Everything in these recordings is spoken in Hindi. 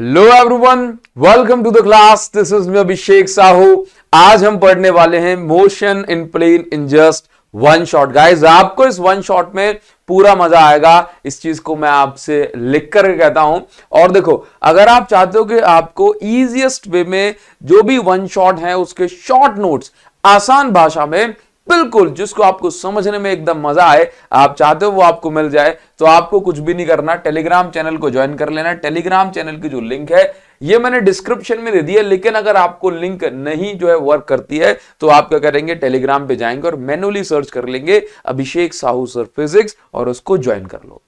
Hello everyone welcome to the class this is me Abhishek Sahu आज हम पढ़ने वाले हैं motion in plane in just one shot guys आपको इस वन शॉट में पूरा मजा आएगा इस चीज को मैं आपसे लिख कर कहता हूं और देखो अगर आप चाहते हो कि आपको इजीएस्ट वे में जो भी वन शॉट है उसके शॉर्ट नोट्स आसान भाषा में बिल्कुल जिसको आपको समझने में एकदम मजा आए आप चाहते हो वो आपको मिल जाए तो आपको कुछ भी नहीं करना टेलीग्राम चैनल को ज्वाइन कर लेना टेलीग्राम चैनल की जो लिंक है ये मैंने डिस्क्रिप्शन में दे दी है लेकिन अगर आपको लिंक नहीं जो है वर्क करती है तो आप क्या करेंगे टेलीग्राम पे जाएंगे और मैनुअली सर्च कर लेंगे अभिषेक साहू सर फिजिक्स और उसको ज्वाइन कर लो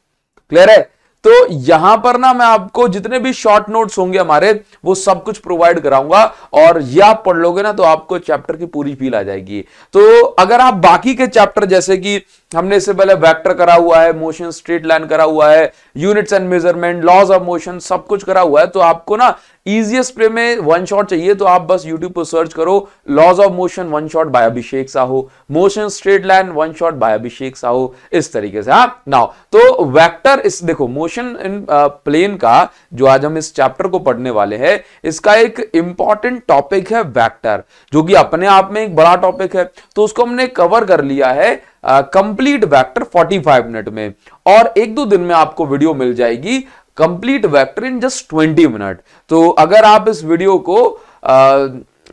क्लियर है तो यहां पर ना मैं आपको जितने भी शॉर्ट नोट्स होंगे हमारे वो सब कुछ प्रोवाइड कराऊंगा और ये आप पढ़ लोगे ना तो आपको चैप्टर की पूरी फील आ जाएगी तो अगर आप बाकी के चैप्टर जैसे कि हमने इससे पहले वेक्टर करा हुआ है मोशन स्ट्रेट लाइन करा हुआ है units and measurement laws of motion सब कुछ करा हुआ है तो आपको ना ईजिएस्ट वे में वन शॉट चाहिए तो आप बस यूट्यूब पर सर्च करो laws of motion one shot by Abhishek Sahu motion straight line one shot by Abhishek Sahu इस तरीके से हाँ नाउ तो वेक्टर इस देखो मोशन इन प्लेन का जो आज हम इस चैप्टर को पढ़ने वाले हैं इसका एक इंपॉर्टेंट टॉपिक है वेक्टर जो कि अपने आप में एक बड़ा टॉपिक है तो उसको हमने कवर कर लिया है कंप्लीट वेक्टर 45 मिनट में और एक दो दिन में आपको वीडियो मिल जाएगी complete vector in just twenty minute तो अगर आप इस वीडियो को आ,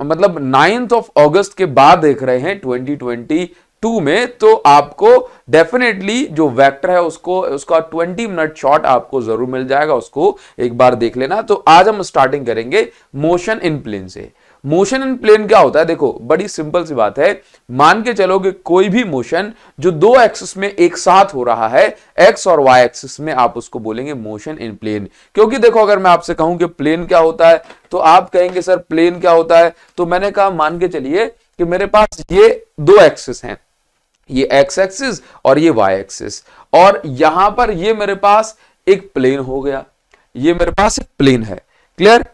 मतलब नाइन्थ ऑफ अगस्त के बाद देख रहे हैं ट्वेंटी ट्वेंटी टू में तो आपको डेफिनेटली जो वेक्टर है उसको उसका ट्वेंटी मिनट शॉट आपको जरूर मिल जाएगा उसको एक बार देख लेना तो आज हम स्टार्टिंग करेंगे मोशन इन प्लेन से मोशन इन प्लेन क्या होता है देखो बड़ी सिंपल सी बात है मान के चलो कि कोई भी मोशन जो दो एक्सिस में एक साथ हो रहा है एक्स और वाई एक्सिस में आप उसको बोलेंगे मोशन इन प्लेन क्योंकि देखो अगर मैं आपसे कहूं कि प्लेन क्या होता है तो आप कहेंगे सर प्लेन क्या होता है तो मैंने कहा मान के चलिए कि मेरे पास ये दो एक्सिस हैं ये एक्स एक्सिस और ये वाई एक्सिस और यहां पर ये मेरे पास एक प्लेन हो गया ये मेरे पास एक प्लेन है क्लियर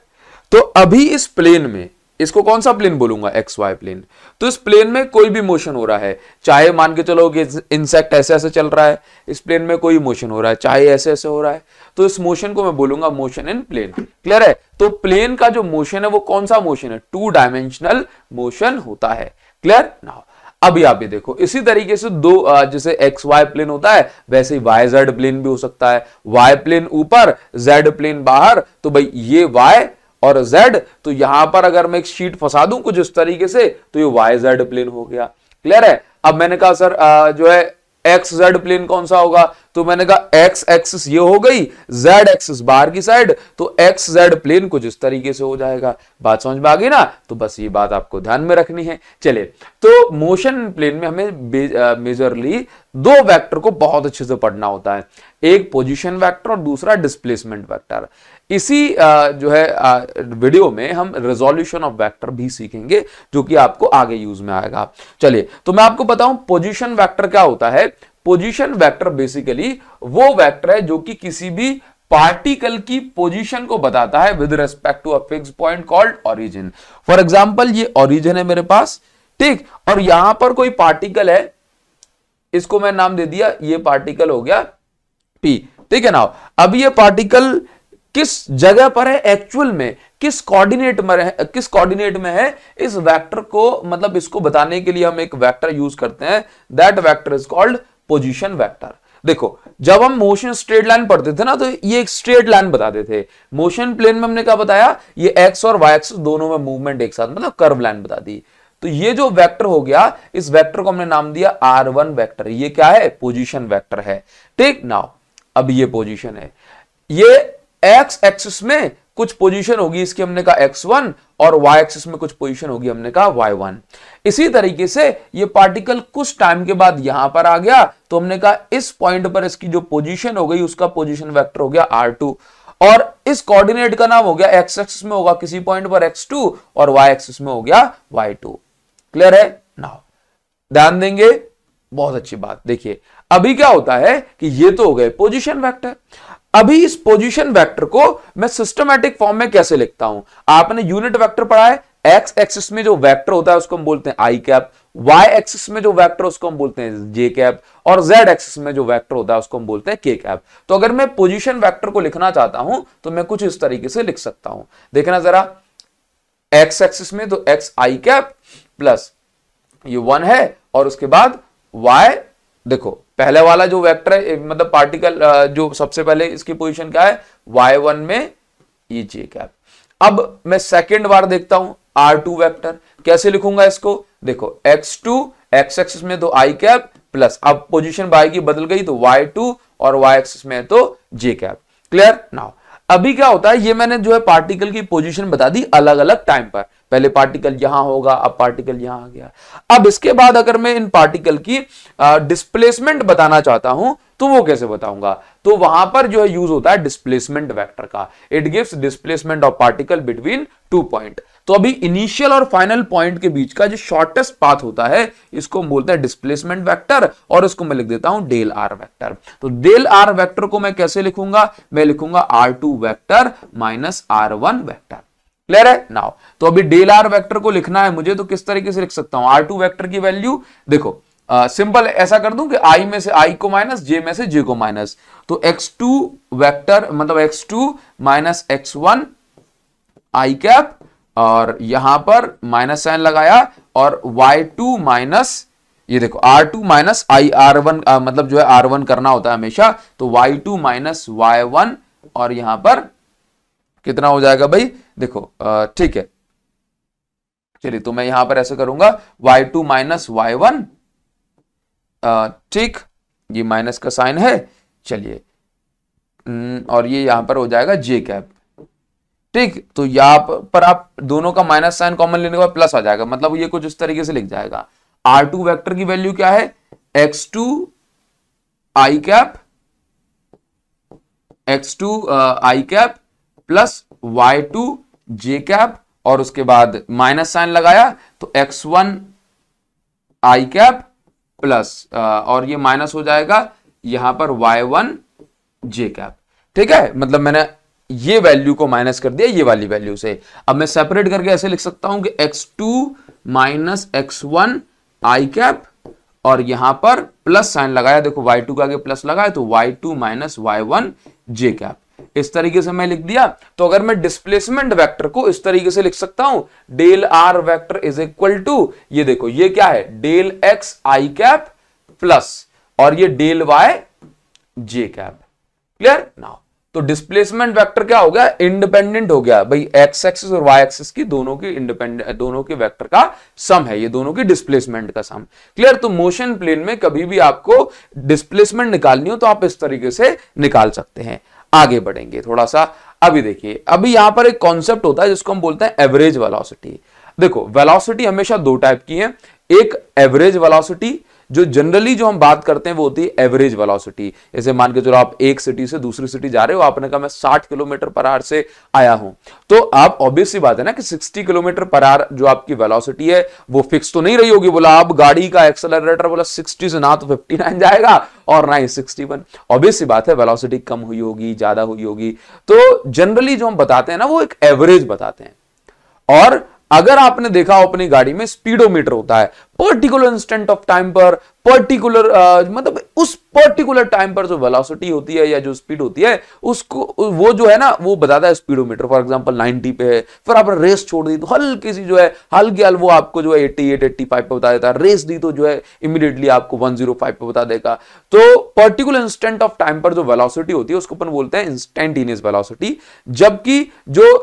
तो अभी इस प्लेन में इसको कौन सा प्लेन बोलूंगा एक्स वाई प्लेन तो इस प्लेन में कोई भी मोशन हो रहा है चाहे मान के चलो कि इंसेक्ट ऐसे ऐसे चल रहा है इस प्लेन में कोई मोशन हो रहा है चाहे ऐसे ऐसे हो रहा है तो इस मोशन को मैं बोलूंगा मोशन इन प्लेन क्लियर है तो प्लेन का जो मोशन है वो कौन सा मोशन है टू डायमेंशनल मोशन होता है क्लियर ना अभी आप ये देखो इसी तरीके से दो जैसे एक्स वाई प्लेन होता है वैसे ही वाई जेड प्लेन भी हो सकता है वाई प्लेन ऊपर जेड प्लेन बाहर तो भाई ये वाई और z तो यहां पर अगर मैं एक शीट फंसा दूं कुछ इस तरीके से तो ये वाई जेड प्लेन हो गया क्लियर है अब मैंने कहा सर आ, जो है एक्स जेड प्लेन कौन सा होगा तो मैंने कहा एक्स एक्सिस ये हो गई जेड एक्सिस बाहर की साइड तो एक्स जेड प्लेन कुछ इस तरीके से हो जाएगा बात समझ में आ गई ना तो बस ये बात आपको ध्यान में रखनी है चलिए तो मोशन प्लेन में हमें मेजरली दो वेक्टर को बहुत अच्छे से पढ़ना होता है एक पोजीशन वेक्टर और दूसरा डिस्प्लेसमेंट वेक्टर इसी जो है वीडियो में हम रेजोल्यूशन ऑफ वेक्टर भी सीखेंगे जो कि आपको आगे यूज में आएगा चलिए तो मैं आपको बताऊं पोजीशन वेक्टर क्या होता है पोजीशन वेक्टर बेसिकली वो वेक्टर है जो कि किसी भी पार्टिकल की पोजीशन को बताता है with respect to a fix point called origin for example ये ओरिजिन है मेरे पास ठीक और यहां पर कोई पार्टिकल है इसको मैं नाम दे दिया ये पार्टिकल हो गया पी ठीक है ना अब ये पार्टिकल किस जगह पर है एक्चुअल में किस कोऑर्डिनेट में है किस कोऑर्डिनेट में है इस वेक्टर को मतलब इसको बताने के लिए हम एक वेक्टर यूज करते हैं that vector is called position vector देखो जब हम मोशन स्ट्रेट लाइन पढ़ते थे ना तो ये एक स्ट्रेट लाइन बताते थे मोशन प्लेन में हमने क्या बताया ये एक्स और वाई एक्स दोनों में मूवमेंट एक साथ मतलब कर्व लाइन बता दी तो ये जो वेक्टर हो गया इस वेक्टर को हमने नाम दिया आर वन वेक्टर ये क्या है पोजिशन वैक्टर है ठीक नाउ अब ये पोजिशन है ये एक्स एक्सिस में कुछ पोजीशन होगी इसकी हमने कहा एक्स वन और वाई एक्सिस में कुछ पोजीशन होगी हमने कहा वाई वन इसी तरीके से ये पार्टिकल कुछ टाइम के बाद यहां पर आ गया तो हमने कहा इस पॉइंट पर इसकी जो पोजीशन हो गई उसका पोजीशन वेक्टर हो गया आर टू और इस कोऑर्डिनेट का नाम हो गया एक्स एक्सिस में होगा किसी पॉइंट पर एक्स टू और वाई एक्सिस में हो गया वाई टू क्लियर है नाउ ध्यान देंगे बहुत अच्छी बात देखिए अभी क्या होता है कि ये तो हो गए पोजीशन वेक्टर अभी इस पोजीशन वेक्टर को मैं सिस्टमैटिक फॉर्म में कैसे लिखता हूं आपने यूनिट वेक्टर पढ़ा है एक्स एक्सिस में जो वेक्टर होता है उसको हम बोलते हैं आई कैप वाई एक्सिस में जो वेक्टर उसको हम बोलते हैं जे कैप और जेड एक्सिस में जो वेक्टर होता है उसको हम बोलते हैं के कैप तो अगर मैं पोजीशन वेक्टर को लिखना चाहता हूं तो मैं कुछ इस तरीके से लिख सकता हूं देखना जरा एक्स एक्सिस में तो एक्स आई कैप प्लस ये वन है और उसके बाद वाई देखो पहले वाला जो वेक्टर है मतलब पार्टिकल जो सबसे पहले इसकी पोजीशन क्या है वाई वन में ई जे कैप अब मैं सेकेंड बार देखता हूं आर टू वैक्टर कैसे लिखूंगा इसको देखो एक्स टू एक्स एक्सिस में तो आई कैप प्लस अब पोजीशन बाई की बदल गई तो वाई टू और वाई एक्सिस में तो जे कैप क्लियर नाउ अभी क्या होता है ये मैंने जो है पार्टिकल की पोजीशन बता दी अलग अलग टाइम पर पहले पार्टिकल यहां होगा अब पार्टिकल यहां आ गया अब इसके बाद अगर मैं इन पार्टिकल की डिस्प्लेसमेंट बताना चाहता हूं तो वो कैसे बताऊंगा तो वहां पर जो है यूज होता है डिस्प्लेसमेंट वेक्टर का it gives displacement of particle between two point तो अभी इनिशियल और फाइनल पॉइंट के बीच का जो शॉर्टेस्ट पाथ होता है इसको हम बोलते हैं डिस्प्लेसमेंट वेक्टर और इसको मैं लिख देता हूं डेल आर वैक्टर तो डेल आर वैक्टर को मैं कैसे लिखूंगा मैं लिखूंगा r two vector minus r one vector clear है नाउ तो अभी डेल आर वैक्टर को लिखना है मुझे तो किस तरीके से लिख सकता हूं आर टू वैक्टर की वैल्यू देखो सिंपल uh, ऐसा कर दूं कि i में से i को माइनस जे में से जे को माइनस तो x2 टू वैक्टर मतलब x2 two minus x one i cap और यहां पर माइनस साइन लगाया और y2 टू माइनस ये देखो r2 two minus i r one मतलब जो है r1 करना होता है हमेशा तो y2 टू माइनस वाई और यहां पर कितना हो जाएगा भाई देखो ठीक है चलिए तो मैं यहां पर ऐसे करूंगा y two minus y one ठीक ये माइनस का साइन है चलिए और ये यहां पर हो जाएगा जे कैप ठीक तो यहां पर आप दोनों का माइनस साइन कॉमन लेने के बाद प्लस आ जाएगा मतलब ये कुछ इस तरीके से लिख जाएगा आर टू वैक्टर की वैल्यू क्या है x two i cap x two i cap plus y two j cap और उसके बाद माइनस साइन लगाया तो x one i cap plus और ये माइनस हो जाएगा यहां पर वाई वन जे कैप ठीक है मतलब मैंने ये वैल्यू को माइनस कर दिया ये वाली वैल्यू से अब मैं सेपरेट करके ऐसे लिख सकता हूं कि x two minus x one i cap और यहां पर प्लस साइन लगाया देखो वाई टू का आगे प्लस लगाया तो y two minus y one j cap इस तरीके से मैं लिख दिया तो अगर मैं डिस्प्लेसमेंट वेक्टर को इस तरीके से लिख सकता हूं del r vector is equal to ये देखो ये क्या है del x i cap plus और ये del y j cap clear now तो डिस्प्लेसमेंट वेक्टर क्या हो गया इंडिपेंडेंट हो गया भाई एक्स एक्सिस और वाई एक्सिस की दोनों की इंडिपेंडेंट दोनों के वेक्टर का सम है ये दोनों की डिस्प्लेसमेंट का सम क्लियर तो मोशन प्लेन में कभी भी आपको डिस्प्लेसमेंट निकालनी हो तो आप इस तरीके से निकाल सकते हैं आगे बढ़ेंगे थोड़ा सा अभी देखिए अभी यहां पर एक कॉन्सेप्ट होता है जिसको हम बोलते हैं एवरेज वेलोसिटी देखो वेलोसिटी हमेशा दो टाइप की है एक एवरेज वेलोसिटी जो जनरली जो हम बात करते हैं वो होती है एवरेज वेलोसिटी जैसे मान के चलो आप एक सिटी से दूसरी सिटी जा रहे हो आपने कहा मैं 60 किलोमीटर पर आवर से आया हूं तो आप ऑब्वियसली बात है ना कि 60 किलोमीटर पर आवर जो आपकी वेलोसिटी है वो फिक्स तो नहीं रही होगी बोला आप गाड़ी का एक्सेलरेटर बोला सिक्सटी से ना तो फिफ्टी जाएगा और ना ही सिक्सटी वन ऑब्वियसली बात है वेलोसिटी कम हुई होगी ज्यादा हुई होगी तो जनरली जो हम बताते हैं ना वो एक एवरेज बताते हैं और अगर आपने देखा हो अपनी गाड़ी में स्पीडोमीटर होता है पर्टिकुलर इंस्टेंट ऑफ टाइम पर पर्टिकुलर मतलब उस पर्टिकुलर टाइम पर जो वेलोसिटी होती है या जो स्पीड होती है उसको वो जो है ना वो बताता है स्पीडोमीटर फॉर एग्जांपल 90 पे है फिर आपने रेस छोड़ दी तो हल्की सी जो है हल्की हल वो आपको जो है एट्टी 88 85 पे बता देता है रेस दी तो जो है इमीडिएटली आपको 105 पे बता देगा तो पर्टिकुलर इंस्टेंट ऑफ टाइम पर जो वेलासिटी होती है उसको अपन बोलते हैं इंस्टेंटेनियस वेलासिटी जबकि जो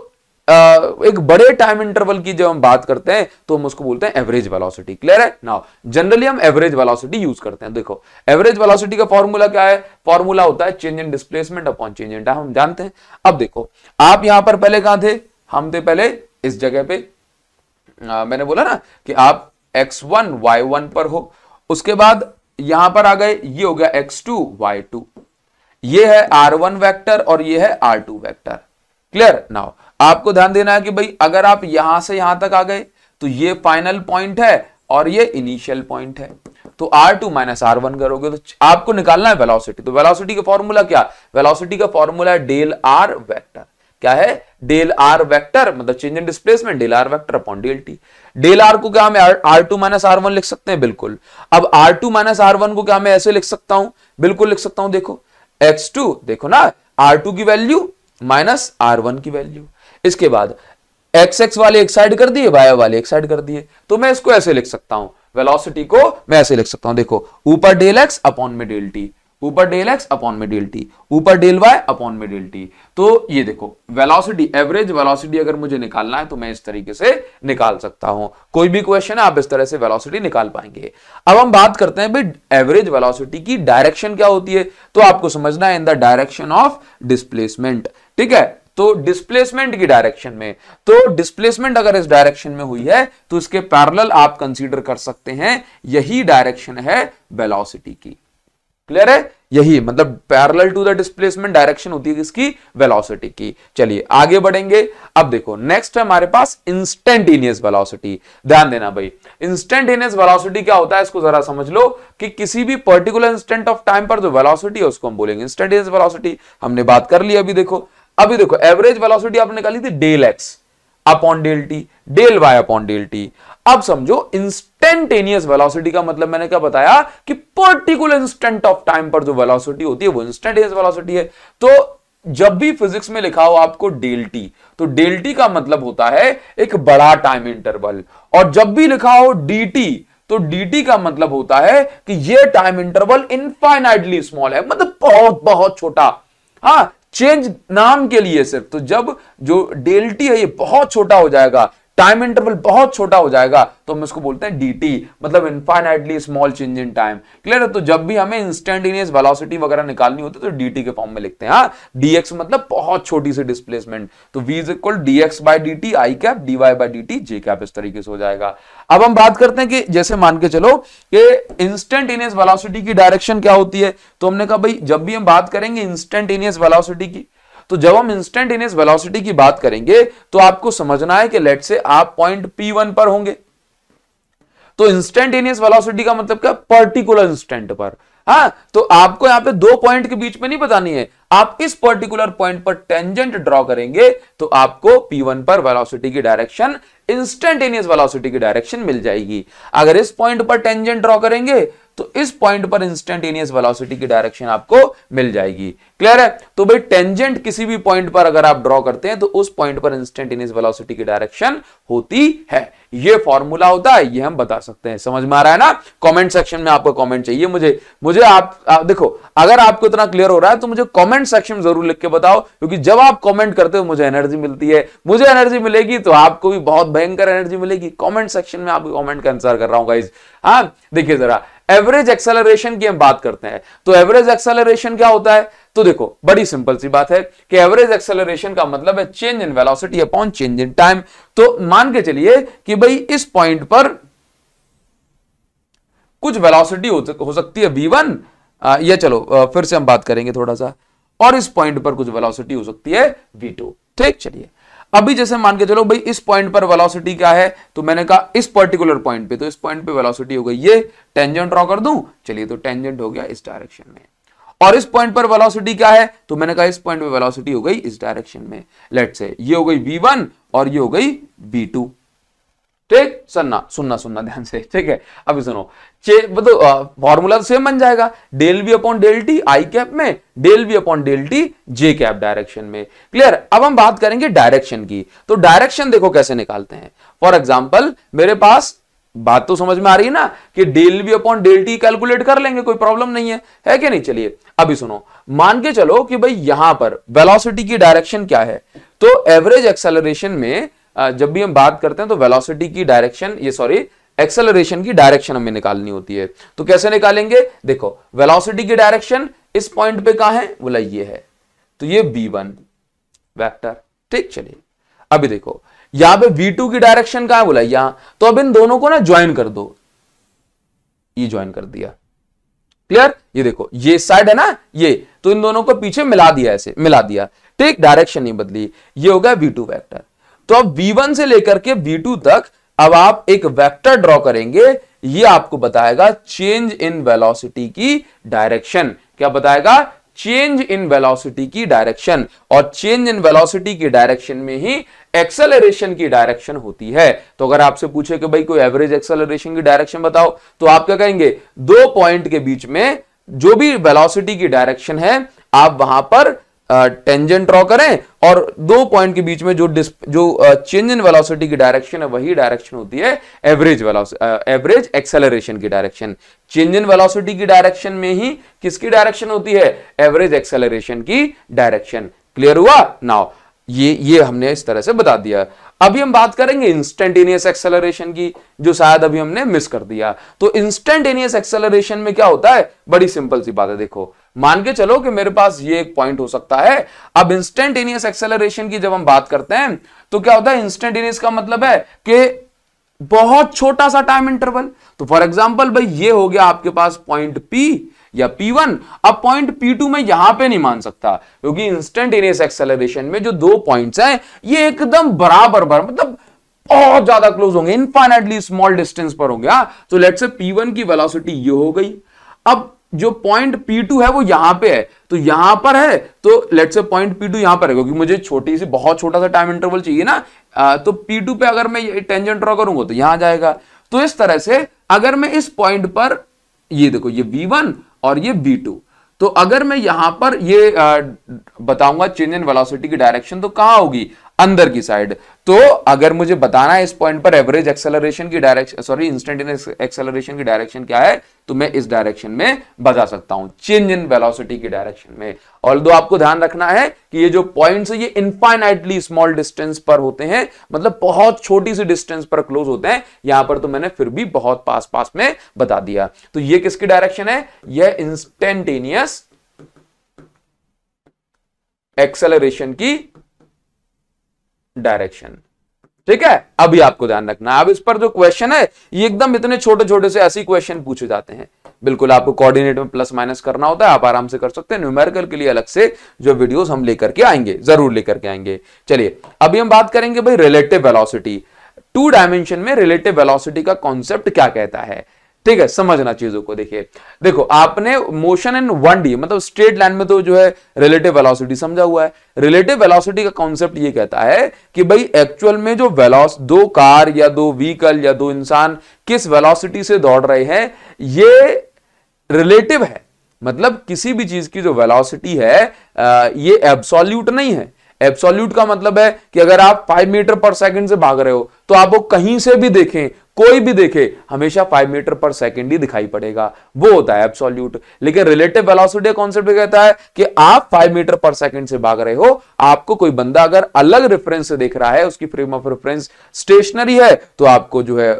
एक बड़े टाइम इंटरवल की जब हम बात करते हैं तो हम उसको बोलते हैं एवरेज वेलोसिटी क्लियर है नाउ जनरली हम एवरेज वेलोसिटी यूज करते हैं देखो एवरेज वेलोसिटी का फॉर्मूला क्या है फॉर्मूला होता है change in displacement upon change in time हम जानते हैं अब देखो आप यहां पर पहले कहां थे हम थे पहले इस जगह पे आ, मैंने बोला ना कि आप एक्स वन वाई वन पर हो उसके बाद यहां पर आ गए ये हो गया एक्स टू वाई टू ये है आर वन वैक्टर और ये है r two vector clear now आपको ध्यान देना है कि भाई अगर आप यहां से यहां तक आ गए तो ये फाइनल पॉइंट है और ये इनिशियल पॉइंट है तो r two minus r one करोगे तो आपको निकालना है वेलोसिटी तो वेलोसिटी का फॉर्मूला क्या वेलोसिटी का फॉर्मूला है डेल आर वेक्टर क्या है डेल आर वेक्टर मतलब change in displacement del r vector upon del t del r को क्या हम r two minus r one लिख सकते हैं बिल्कुल अब r two minus r one को क्या मैं ऐसे लिख सकता हूं बिल्कुल लिख सकता हूं देखो एक्स टू देखो ना आर टू की वैल्यू माइनस आर वन की वैल्यू इसके बाद एक्स एक्स वाले एक साइड कर दिए वाई वाले एक साइड कर दिए तो मैं इसको ऐसे लिख सकता हूं वेलोसिटी को मैं ऐसे लिख सकता हूं देखो ऊपर डेल एक्स अपॉन में डेल टी ऊपर डेल एक्स अपॉन में डेल टी ऊपर डेल वाई अपॉन में डेल टी तो ये देखो वेलोसिटी एवरेज वेलोसिटी अगर मुझे निकालना है तो मैं इस तरीके से निकाल सकता हूं कोई भी क्वेश्चन है आप इस तरह से वेलोसिटी निकाल पाएंगे अब हम बात करते हैं भाई एवरेज वेलोसिटी की डायरेक्शन क्या होती है तो आपको समझना है in the direction of displacement ठीक है तो डिस्प्लेसमेंट की डायरेक्शन में तो डिस्प्लेसमेंट अगर इस डायरेक्शन में हुई है तो इसके पैरल आप कंसीडर कर सकते हैं यही डायरेक्शन है वेलोसिटी की क्लियर है यही मतलब parallel to the displacement direction होती है इसकी वेलोसिटी की चलिए आगे बढ़ेंगे अब देखो नेक्स्ट है हमारे पास इंस्टेंटेनियस वेलोसिटी ध्यान देना भाई इंस्टेंटेनियस वेलोसिटी क्या होता है इसको जरा समझ लो कि किसी भी पर्टिकुलर इंस्टेंट ऑफ टाइम पर जो वेलोसिटी है उसको हम बोलेंगे इंस्टेंटेनियस वेलोसिटी हमने बात कर ली अभी देखो अभी देखो एवरेज वेलोसिटी आपने निकाली थी del x upon del t del y upon del t अब समझो इंस्टेंटेनियस वेलोसिटी का मतलब मैंने क्या बताया कि पर्टिकुलर इंस्टेंट ऑफ टाइम पर जो वेलोसिटी होती है वो इंस्टेंटेनियस वेलोसिटी है तो जब भी फिजिक्स में लिखा हो आपको डेल टी तो डेल टी का मतलब होता है एक बड़ा टाइम इंटरवल और जब भी लिखा हो डी टी तो डी टी का मतलब होता है कि यह टाइम इंटरवल इनफाइनाइटली स्मॉल है मतलब बहुत बहुत छोटा हाँ चेंज नाम के लिए सिर्फ तो जब जो डेल्टी है ये बहुत छोटा हो जाएगा टाइम इंटरवल बहुत छोटा हो जाएगा तो हम इसको बोलते हैं डी मतलब infinitely small change in time clear है तो जब भी हमें इंस्टेंटेनियस वेलोसिटी वगैरह निकालनी होती है तो डी के फॉर्म में लिखते हैं डीएक्स हाँ? मतलब बहुत छोटी सी डिस्प्लेसमेंट तो v is equal d x by d t i cap d y by d t j cap इस तरीके से हो जाएगा अब हम बात करते हैं कि जैसे मान के चलो कि इंस्टेंटेनियस वेलोसिटी की डायरेक्शन क्या होती है तो हमने कहा भाई जब भी हम बात करेंगे इंस्टेंटेनियस वेलोसिटी की तो जब हम इंस्टेंट इन वेलोसिटी की बात करेंगे तो आपको समझना है कि लेट से आप पॉइंट पी वन पर होंगे तो इन वेलोसिटी का मतलब क्या पर्टिकुलर इंस्टेंट पर हा तो आपको यहां पे दो पॉइंट के बीच में नहीं बतानी है आप इस पर्टिकुलर पॉइंट पर टेंजेंट ड्रॉ करेंगे तो आपको P1 पर वेलोसिटी की डायरेक्शन इंस्टेंटेनियस वेलोसिटी की डायरेक्शन मिल जाएगी अगर इस पॉइंट पर टेंजेंट ड्रॉ करेंगे तो इस पॉइंट पर इंस्टेंटेनियस वेलोसिटी की डायरेक्शन आपको मिल जाएगी क्लियर है तो भाई टेंजेंट किसी भी पॉइंट पर अगर आप ड्रॉ करते हैं तो उस पॉइंट पर इंस्टेंटेनियस वेलोसिटी की डायरेक्शन होती है ये फॉर्मूला होता है ये हम बता सकते हैं समझ में आ रहा है ना कमेंट सेक्शन में आपको कमेंट चाहिए मुझे मुझे आप आ, देखो अगर आपको इतना क्लियर हो रहा है तो मुझे कमेंट सेक्शन जरूर लिख के बताओ क्योंकि जब आप कमेंट करते हो मुझे एनर्जी मिलती है मुझे एनर्जी मिलेगी तो आपको भी बहुत भयंकर एनर्जी मिलेगी कॉमेंट सेक्शन में आपको कॉमेंट का आंसर कर रहा हूं हाँ, देखिए जरा एवरेज एक्सेलरेशन की हम बात करते हैं तो एवरेज एक्सेलरेशन क्या होता है तो देखो बड़ी सिंपल सी बात है कि एवरेज एक्सेलरेशन का मतलब है change in velocity upon change in time तो मान के चलिए कि भाई इस पॉइंट पर कुछ वेलोसिटी हो, सकती है वी वन या चलो फिर से हम बात करेंगे थोड़ा सा और इस पॉइंट पर कुछ वेलोसिटी हो सकती है वी टू ठीक चलिए अभी जैसे मान के चलो भाई इस पॉइंट पर वेलोसिटी क्या है तो मैंने कहा इस पर्टिकुलर पॉइंट पे तो इस पॉइंट पे वेलोसिटी हो गई ये टेंजेंट ड्रॉ कर दूं चलिए तो टेंजेंट हो गया इस डायरेक्शन में और इस पॉइंट पर वेलोसिटी क्या है तो मैंने कहा इस पॉइंट पे वेलोसिटी हो गई इस डायरेक्शन में लेट से ये हो गई वन और ये हो गई टू ठीक सुनना सुनना सुनना ध्यान से ठीक है अभी सुनो फॉर्मूला तो सेम बन जाएगा del v upon del t i cap में del v upon del t j cap direction में क्लियर अब हम बात करेंगे डायरेक्शन की तो डायरेक्शन देखो कैसे निकालते हैं फॉर एग्जाम्पल मेरे पास बात तो समझ में आ रही है ना कि del v upon del t calculate कर लेंगे कोई प्रॉब्लम नहीं है है कि नहीं चलिए अभी सुनो मान के चलो कि भाई यहां पर वेलोसिटी की डायरेक्शन क्या है तो एवरेज एक्सेलरेशन में जब भी हम बात करते हैं तो वेलोसिटी की डायरेक्शन ये सॉरी एक्सेलरेशन की डायरेक्शन हमें निकालनी होती है तो कैसे निकालेंगे देखो वेलोसिटी की डायरेक्शन इस पॉइंट पे कहा है बोला ये है तो ये बी वन वैक्टर ठीक चलिए अभी देखो यहां पे v2 की डायरेक्शन कहा है बोला यहां तो अब इन दोनों को ना ज्वाइन कर दो ये ज्वाइन कर दिया क्लियर ये देखो ये साइड है ना ये तो इन दोनों को पीछे मिला दिया ऐसे मिला दिया ठीक डायरेक्शन नहीं बदली ये हो गया वी टू वैक्टर तो अब वन से लेकर के बी टू तक अब आप एक वेक्टर ड्रॉ करेंगे ये आपको बताएगा चेंज इन वेलोसिटी की डायरेक्शन क्या बताएगा चेंज इन वेलोसिटी की डायरेक्शन और चेंज इन वेलोसिटी की डायरेक्शन में ही एक्सेलरेशन की डायरेक्शन होती है तो अगर आपसे पूछे कि भाई कोई एवरेज एक्सेलरेशन की डायरेक्शन बताओ तो आप क्या कहेंगे दो पॉइंट के बीच में जो भी वेलोसिटी की डायरेक्शन है आप वहां पर टेंजेंट ड्रॉ करें और दो पॉइंट के बीच में जो जो चेंज इन वेलोसिटी की डायरेक्शन है वही डायरेक्शन होती है एवरेज एवरेज एक्सेलरेशन की डायरेक्शन चेंज इन वेलोसिटी की डायरेक्शन में ही किसकी डायरेक्शन होती है एवरेज एक्सेलरेशन की डायरेक्शन क्लियर हुआ नाउ ये ये हमने इस तरह से बता दिया अभी हम बात करेंगे इंस्टेंटेनियस एक्सेलरेशन की जो शायद अभी हमने मिस कर दिया तो इंस्टेंटेनियस एक्सेलरेशन में क्या होता है बड़ी सिंपल सी बात है देखो मान के चलो कि मेरे पास ये एक पॉइंट हो सकता है अब इंस्टेंटेनियस एक्सेलरेशन की जब हम बात करते हैं तो क्या होता है इंस्टेंटेनियस का मतलब है कि बहुत छोटा सा टाइम इंटरवल तो फॉर एग्जाम्पल भाई ये हो गया आपके पास पॉइंट पी या P1 अब पॉइंट P2 में यहां पे नहीं मान सकता क्योंकि इंस्टेंटेनियस एक्सेलरेशन में जो दो पॉइंट्स हैं ये एकदम बराबर बराबर मतलब बहुत ज्यादा क्लोज होंगे इनफाइनेटली स्मॉल डिस्टेंस पर होंगे तो लेट से P1 की वेलोसिटी ये हो गई अब जो पॉइंट P2 है वो यहां पे है तो यहां पर है तो लेट से पॉइंट P2 यहां पर है क्योंकि मुझे छोटी सी बहुत छोटा सा टाइम इंटरवल चाहिए ना आ, तो P2 पे अगर मैं टेंजेंट ड्रॉ करूंगा तो यहां जाएगा तो इस तरह से अगर मैं इस पॉइंट पर ये देखो ये V1 और ये V2 तो अगर मैं यहां पर ये बताऊंगा चेंज इन वेलोसिटी की डायरेक्शन तो कहां होगी अंदर की साइड तो अगर मुझे बताना है इस पॉइंट पर एवरेज एक्सेलरेशन की डायरेक्शन सॉरी इंस्टेंटेनियस एक्सेलरेशन की डायरेक्शन क्या है तो मैं इस डायरेक्शन में बता सकता हूं चेंज इन वेलोसिटी की डायरेक्शन में और दो आपको ध्यान रखना है कि ये जो पॉइंट्स है ये इनफाइनाइटली स्मॉल डिस्टेंस पर होते हैं मतलब बहुत छोटी सी डिस्टेंस पर क्लोज होते हैं यहां पर तो मैंने फिर भी बहुत पास पास में बता दिया तो ये किसकी डायरेक्शन है यह इंस्टेंटेनियस एक्सेलरेशन की डायरेक्शन ठीक है अभी आपको ध्यान रखना अब इस पर जो क्वेश्चन है ये एकदम इतने छोटे छोटे से ऐसे क्वेश्चन पूछे जाते हैं बिल्कुल आपको कोऑर्डिनेट में प्लस माइनस करना होता है आप आराम से कर सकते हैं न्यूमेरिकल के लिए अलग से जो वीडियोस हम लेकर के आएंगे जरूर लेकर के आएंगे चलिए अभी हम बात करेंगे भाई रिलेटिव वेलोसिटी टू डायमेंशन में रिलेटिव वेलोसिटी का कॉन्सेप्ट क्या कहता है ठीक है समझना चीजों को देखिए देखो आपने मोशन इन वन डी मतलब स्ट्रेट लाइन में तो जो है रिलेटिव वेलोसिटी समझा हुआ है रिलेटिव वेलोसिटी का कॉन्सेप्ट ये कहता है कि भाई एक्चुअल में जो वेलोस दो कार या दो व्हीकल या दो इंसान किस वेलोसिटी से दौड़ रहे हैं ये रिलेटिव है मतलब किसी भी चीज की जो वेलोसिटी है ये एब्सोल्यूट नहीं है एब्सोल्यूट का मतलब है कि अगर आप 5 मीटर पर सेकंड से भाग रहे हो तो आप वो कहीं से भी देखें कोई भी देखे हमेशा फाइव मीटर पर सेकेंड ही दिखाई पड़ेगा वो होता है एब्सोल्यूट लेकिन रिलेटिव वेलोसिटी कॉन्सेप्ट कहता है कि आप फाइव मीटर पर सेकेंड से भाग रहे हो आपको कोई बंदा अगर अलग रेफरेंस से देख रहा है उसकी फ्रेम ऑफ रेफरेंस स्टेशनरी है तो आपको जो है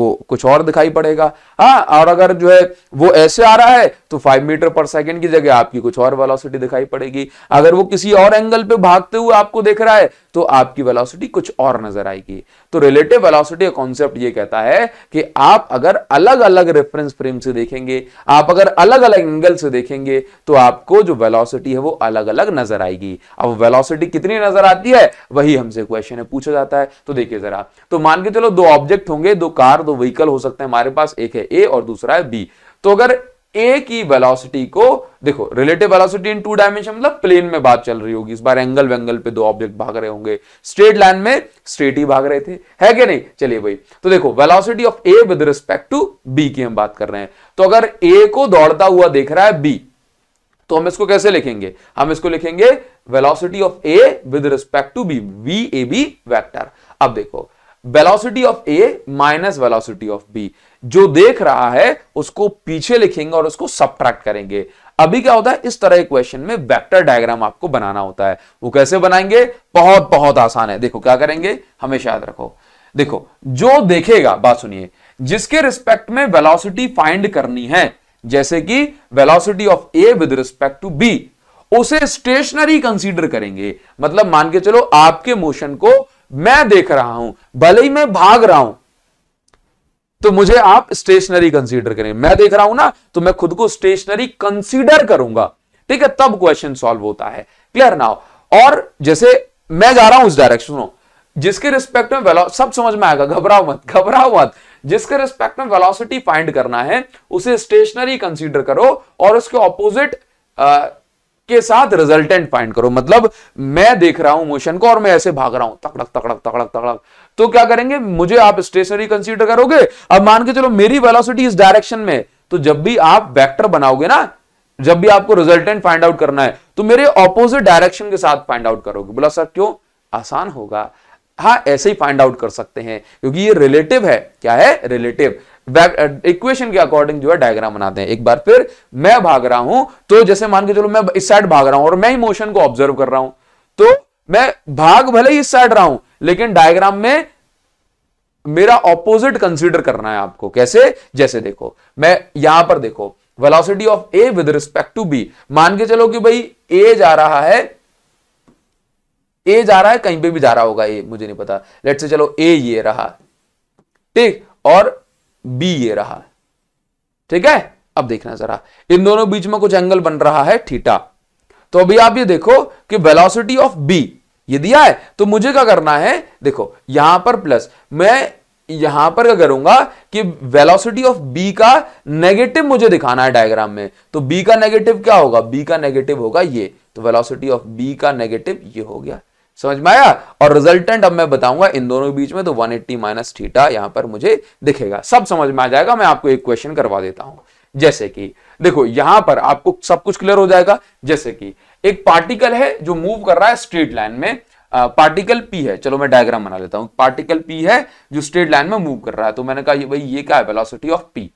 वो कुछ और दिखाई पड़ेगा हाँ और अगर जो है वो ऐसे आ रहा है तो फाइव मीटर पर सेकेंड की जगह आपकी कुछ और वेलोसिटी दिखाई पड़ेगी अगर वो किसी और एंगल पे भागते हुए आपको देख रहा है तो आपकी वेलोसिटी कुछ और नजर आएगी तो रिलेटिव वेलोसिटी का कॉन्सेप्ट ये कहता है कि आप अगर अलग अलग रेफरेंस फ्रेम से देखेंगे आप अगर अलग अलग एंगल से देखेंगे तो आपको जो वेलोसिटी है वो अलग अलग नजर आएगी अब वेलोसिटी कितनी नजर आती है वही हमसे क्वेश्चन है पूछा जाता है तो देखिए जरा तो मान के चलो दो ऑब्जेक्ट होंगे दो कार दो व्हीकल हो सकते हैं हमारे पास एक है ए और दूसरा है बी तो अगर ए की वेलोसिटी को देखो relative velocity in two dimension मतलब प्लेन में बात चल रही होगी इस बार एंगल वेंगल पे दो ऑब्जेक्ट भाग रहे होंगे स्ट्रेट लाइन में स्ट्रेट ही भाग रहे थे है क्या नहीं चलिए भाई तो देखो velocity of A with respect to B की हम बात कर रहे हैं तो अगर ए को दौड़ता हुआ देख रहा है बी तो हम इसको कैसे लिखेंगे हम इसको लिखेंगे velocity of A with respect to B v A B vector अब देखो velocity of A minus velocity of B जो देख रहा है उसको पीछे लिखेंगे और उसको सब्ट्रैक्ट करेंगे अभी क्या होता है इस तरह क्वेश्चन में वेक्टर डायग्राम आपको बनाना होता है वो कैसे बनाएंगे बहुत बहुत आसान है देखो क्या करेंगे हमेशा याद रखो देखो जो देखेगा बात सुनिए जिसके रिस्पेक्ट में वेलोसिटी फाइंड करनी है जैसे कि velocity of A with respect to B उसे स्टेशनरी कंसीडर करेंगे मतलब मान के चलो आपके मोशन को मैं देख रहा हूं भले ही मैं भाग रहा हूं तो मुझे आप स्टेशनरी कंसीडर करें मैं देख रहा हूं ना तो मैं खुद को स्टेशनरी कंसीडर करूंगा ठीक है तब क्वेश्चन सॉल्व होता है क्लियर नाउ और जैसे मैं जा रहा हूं उस डायरेक्शन में जिसके रिस्पेक्ट में वेलो सब समझ में आएगा घबराओ मत घबराओ मत जिसके रिस्पेक्ट में वेलोसिटी फाइंड करना है उसे स्टेशनरी कंसीडर करो और उसके ऑपोजिट के साथ रिजल्टेंट फाइंड करो मतलब मैं देख रहा हूं मोशन को और मैं ऐसे भाग रहा हूं तकड़क तकड़क तकड़क तकड़क तो क्या करेंगे मुझे आप स्टेशनरी कंसीडर करोगे अब मान के चलो मेरी वेलोसिटी इस डायरेक्शन में तो जब भी आप वेक्टर बनाओगे ना जब भी आपको रिजल्टेंट फाइंड आउट करना है तो मेरे ऑपोजिट डायरेक्शन के साथ फाइंड आउट करोगे बोला सर क्यों आसान होगा हाँ ऐसे ही फाइंड आउट कर सकते हैं क्योंकि ये रिलेटिव है क्या है रिलेटिव इक्वेशन uh, के अकॉर्डिंग जो है डायग्राम बनाते हैं एक बार फिर मैं भाग रहा हूं तो जैसे मान के चलो मैं इस साइड भाग रहा हूं और मैं ही मोशन को ऑब्जर्व कर रहा हूं तो मैं भाग भले ही इस साइड रहा हूं लेकिन डायग्राम में मेरा ऑपोजिट कंसीडर करना है आपको कैसे जैसे देखो मैं यहां पर देखो velocity of A with respect to B मान के चलो कि भाई ए जा रहा है ए जा रहा है कहीं पे भी जा रहा होगा ए मुझे नहीं पता लेट से चलो ए ये रहा ठीक और बी ये रहा ठीक है अब देखना जरा इन दोनों बीच में कुछ एंगल बन रहा है थीटा तो अभी आप ये देखो कि वेलोसिटी ऑफ बी ये दिया है तो मुझे क्या करना है देखो यहां पर प्लस मैं यहां पर क्या करूंगा कि वेलोसिटी ऑफ बी का नेगेटिव मुझे दिखाना है डायग्राम में तो बी का नेगेटिव क्या होगा बी का नेगेटिव होगा ये तो वेलोसिटी ऑफ बी का नेगेटिव ये हो गया समझ में आया और रिजल्टेंट अब मैं बताऊंगा इन दोनों के बीच में तो 180 एट्टी माइनस थीटा यहां पर मुझे दिखेगा सब समझ में आ जाएगा मैं आपको एक क्वेश्चन करवा देता हूं जैसे कि देखो यहां पर आपको सब कुछ क्लियर हो जाएगा जैसे कि एक पार्टिकल है जो मूव कर रहा है स्ट्रेट लाइन में पार्टिकल पी है चलो मैं डायग्राम बना लेता हूं पार्टिकल पी है जो स्ट्रेट लाइन में मूव कर रहा है तो मैंने कहा भाई ये क्या है velocity of P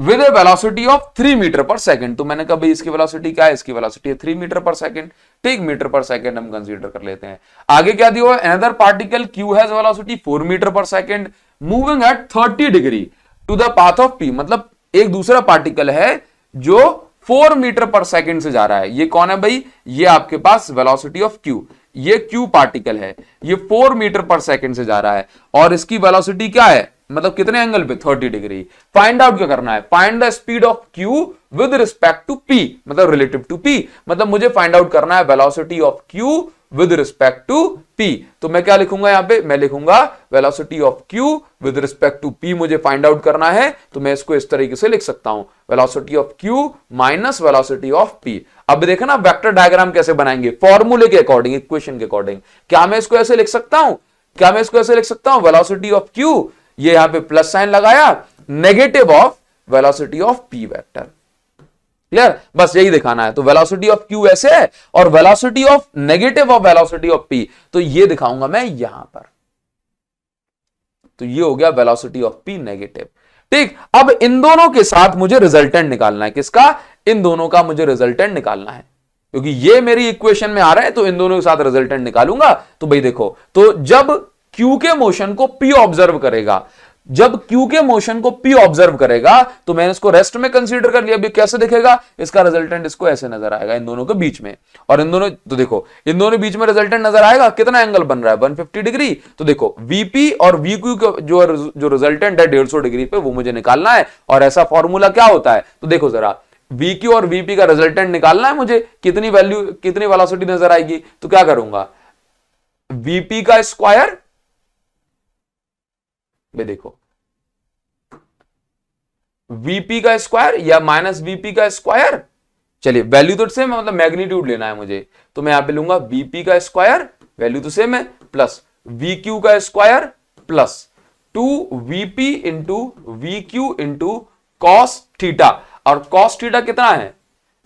with a velocity of three metre per second तो मैंने कहा भाई इसकी वेलोसिटी क्या है इसकी वेलोसिटी है थ्री मीटर पर सेकंड तो एक मीटर पर सेकंड हम कंसीडर कर लेते हैं आगे क्या दिया हुआ another particle Q has velocity four metre per second moving at thirty degree to the path of P मतलब एक दूसरा पार्टिकल है जो फोर मीटर पर सेकेंड से जा रहा है ये कौन है भाई ये आपके पास वेलॉसिटी ऑफ क्यू ये क्यू पार्टिकल है ये फोर मीटर पर सेकेंड से जा रहा है और इसकी वेलॉसिटी क्या है मतलब कितने एंगल पे 30 डिग्री फाइंड आउट क्या करना है find the speed of Q with respect to P मतलब रिलेटिव टू पी मतलब मुझे फाइंड आउट करना है velocity of Q with respect to P तो मैं क्या लिखूंगा यहां पे मैं लिखूंगा velocity of Q with respect to P मुझे फाइंड आउट करना है तो मैं इसको इस तरीके से लिख सकता हूं velocity of Q minus velocity of P अब देखो ना वेक्टर डायग्राम कैसे बनाएंगे फॉर्मूले के अकॉर्डिंग इक्वेशन के अकॉर्डिंग क्या मैं इसको ऐसे लिख सकता हूं क्या मैं इसको ऐसे लिख सकता हूं वेलोसिटी ऑफ क्यू ये यहां पे प्लस साइन लगाया negative of velocity of P vector clear बस यही दिखाना है तो वेलोसिटी ऑफ क्यू ऐसे है और velocity of negative of velocity of P तो ये दिखाऊंगा मैं यहां पर तो ये हो गया वेलोसिटी ऑफ पी नेगेटिव ठीक अब इन दोनों के साथ मुझे रिजल्टेंट निकालना है किसका इन दोनों का मुझे रिजल्टेंट निकालना है क्योंकि ये मेरी इक्वेशन में आ रहा है तो इन दोनों के साथ रिजल्टेंट निकालूंगा तो भाई देखो तो जब क्यू के मोशन को पी ऑब्जर्व करेगा जब क्यू के मोशन को पी ऑब्जर्व करेगा तो मैंने इसको रेस्ट में कंसीडर कर लिया अभी कैसे दिखेगा इसका रिजल्टेंट इसको ऐसे नजर आएगा इन दोनों के बीच में और इन दोनों तो देखो इन दोनों बीच में रिजल्टेंट नजर आएगा कितना एंगल बन रहा है 150 डिग्री तो देखो वीपी और वीक्यू का जो जो रिजल्टेंट है डेढ़ डिग्री पे वो मुझे निकालना है और ऐसा फॉर्मूला क्या होता है तो देखो जरा वीक्यू और वीपी का रिजल्टेंट निकालना है मुझे कितनी वैल्यू कितनी वेलोसिटी नजर आएगी तो क्या करूंगा वीपी का स्क्वायर ये देखो वीपी का स्क्वायर या माइनस वीपी का स्क्वायर चलिए वैल्यू तो सेम है मतलब मैग्नीट्यूड लेना है मुझे तो मैं यहां पे लूंगा वीपी का स्क्वायर वैल्यू तो सेम है प्लस वीक्यू का square plus two v P into v Q into cos theta और कॉस थीटा कितना है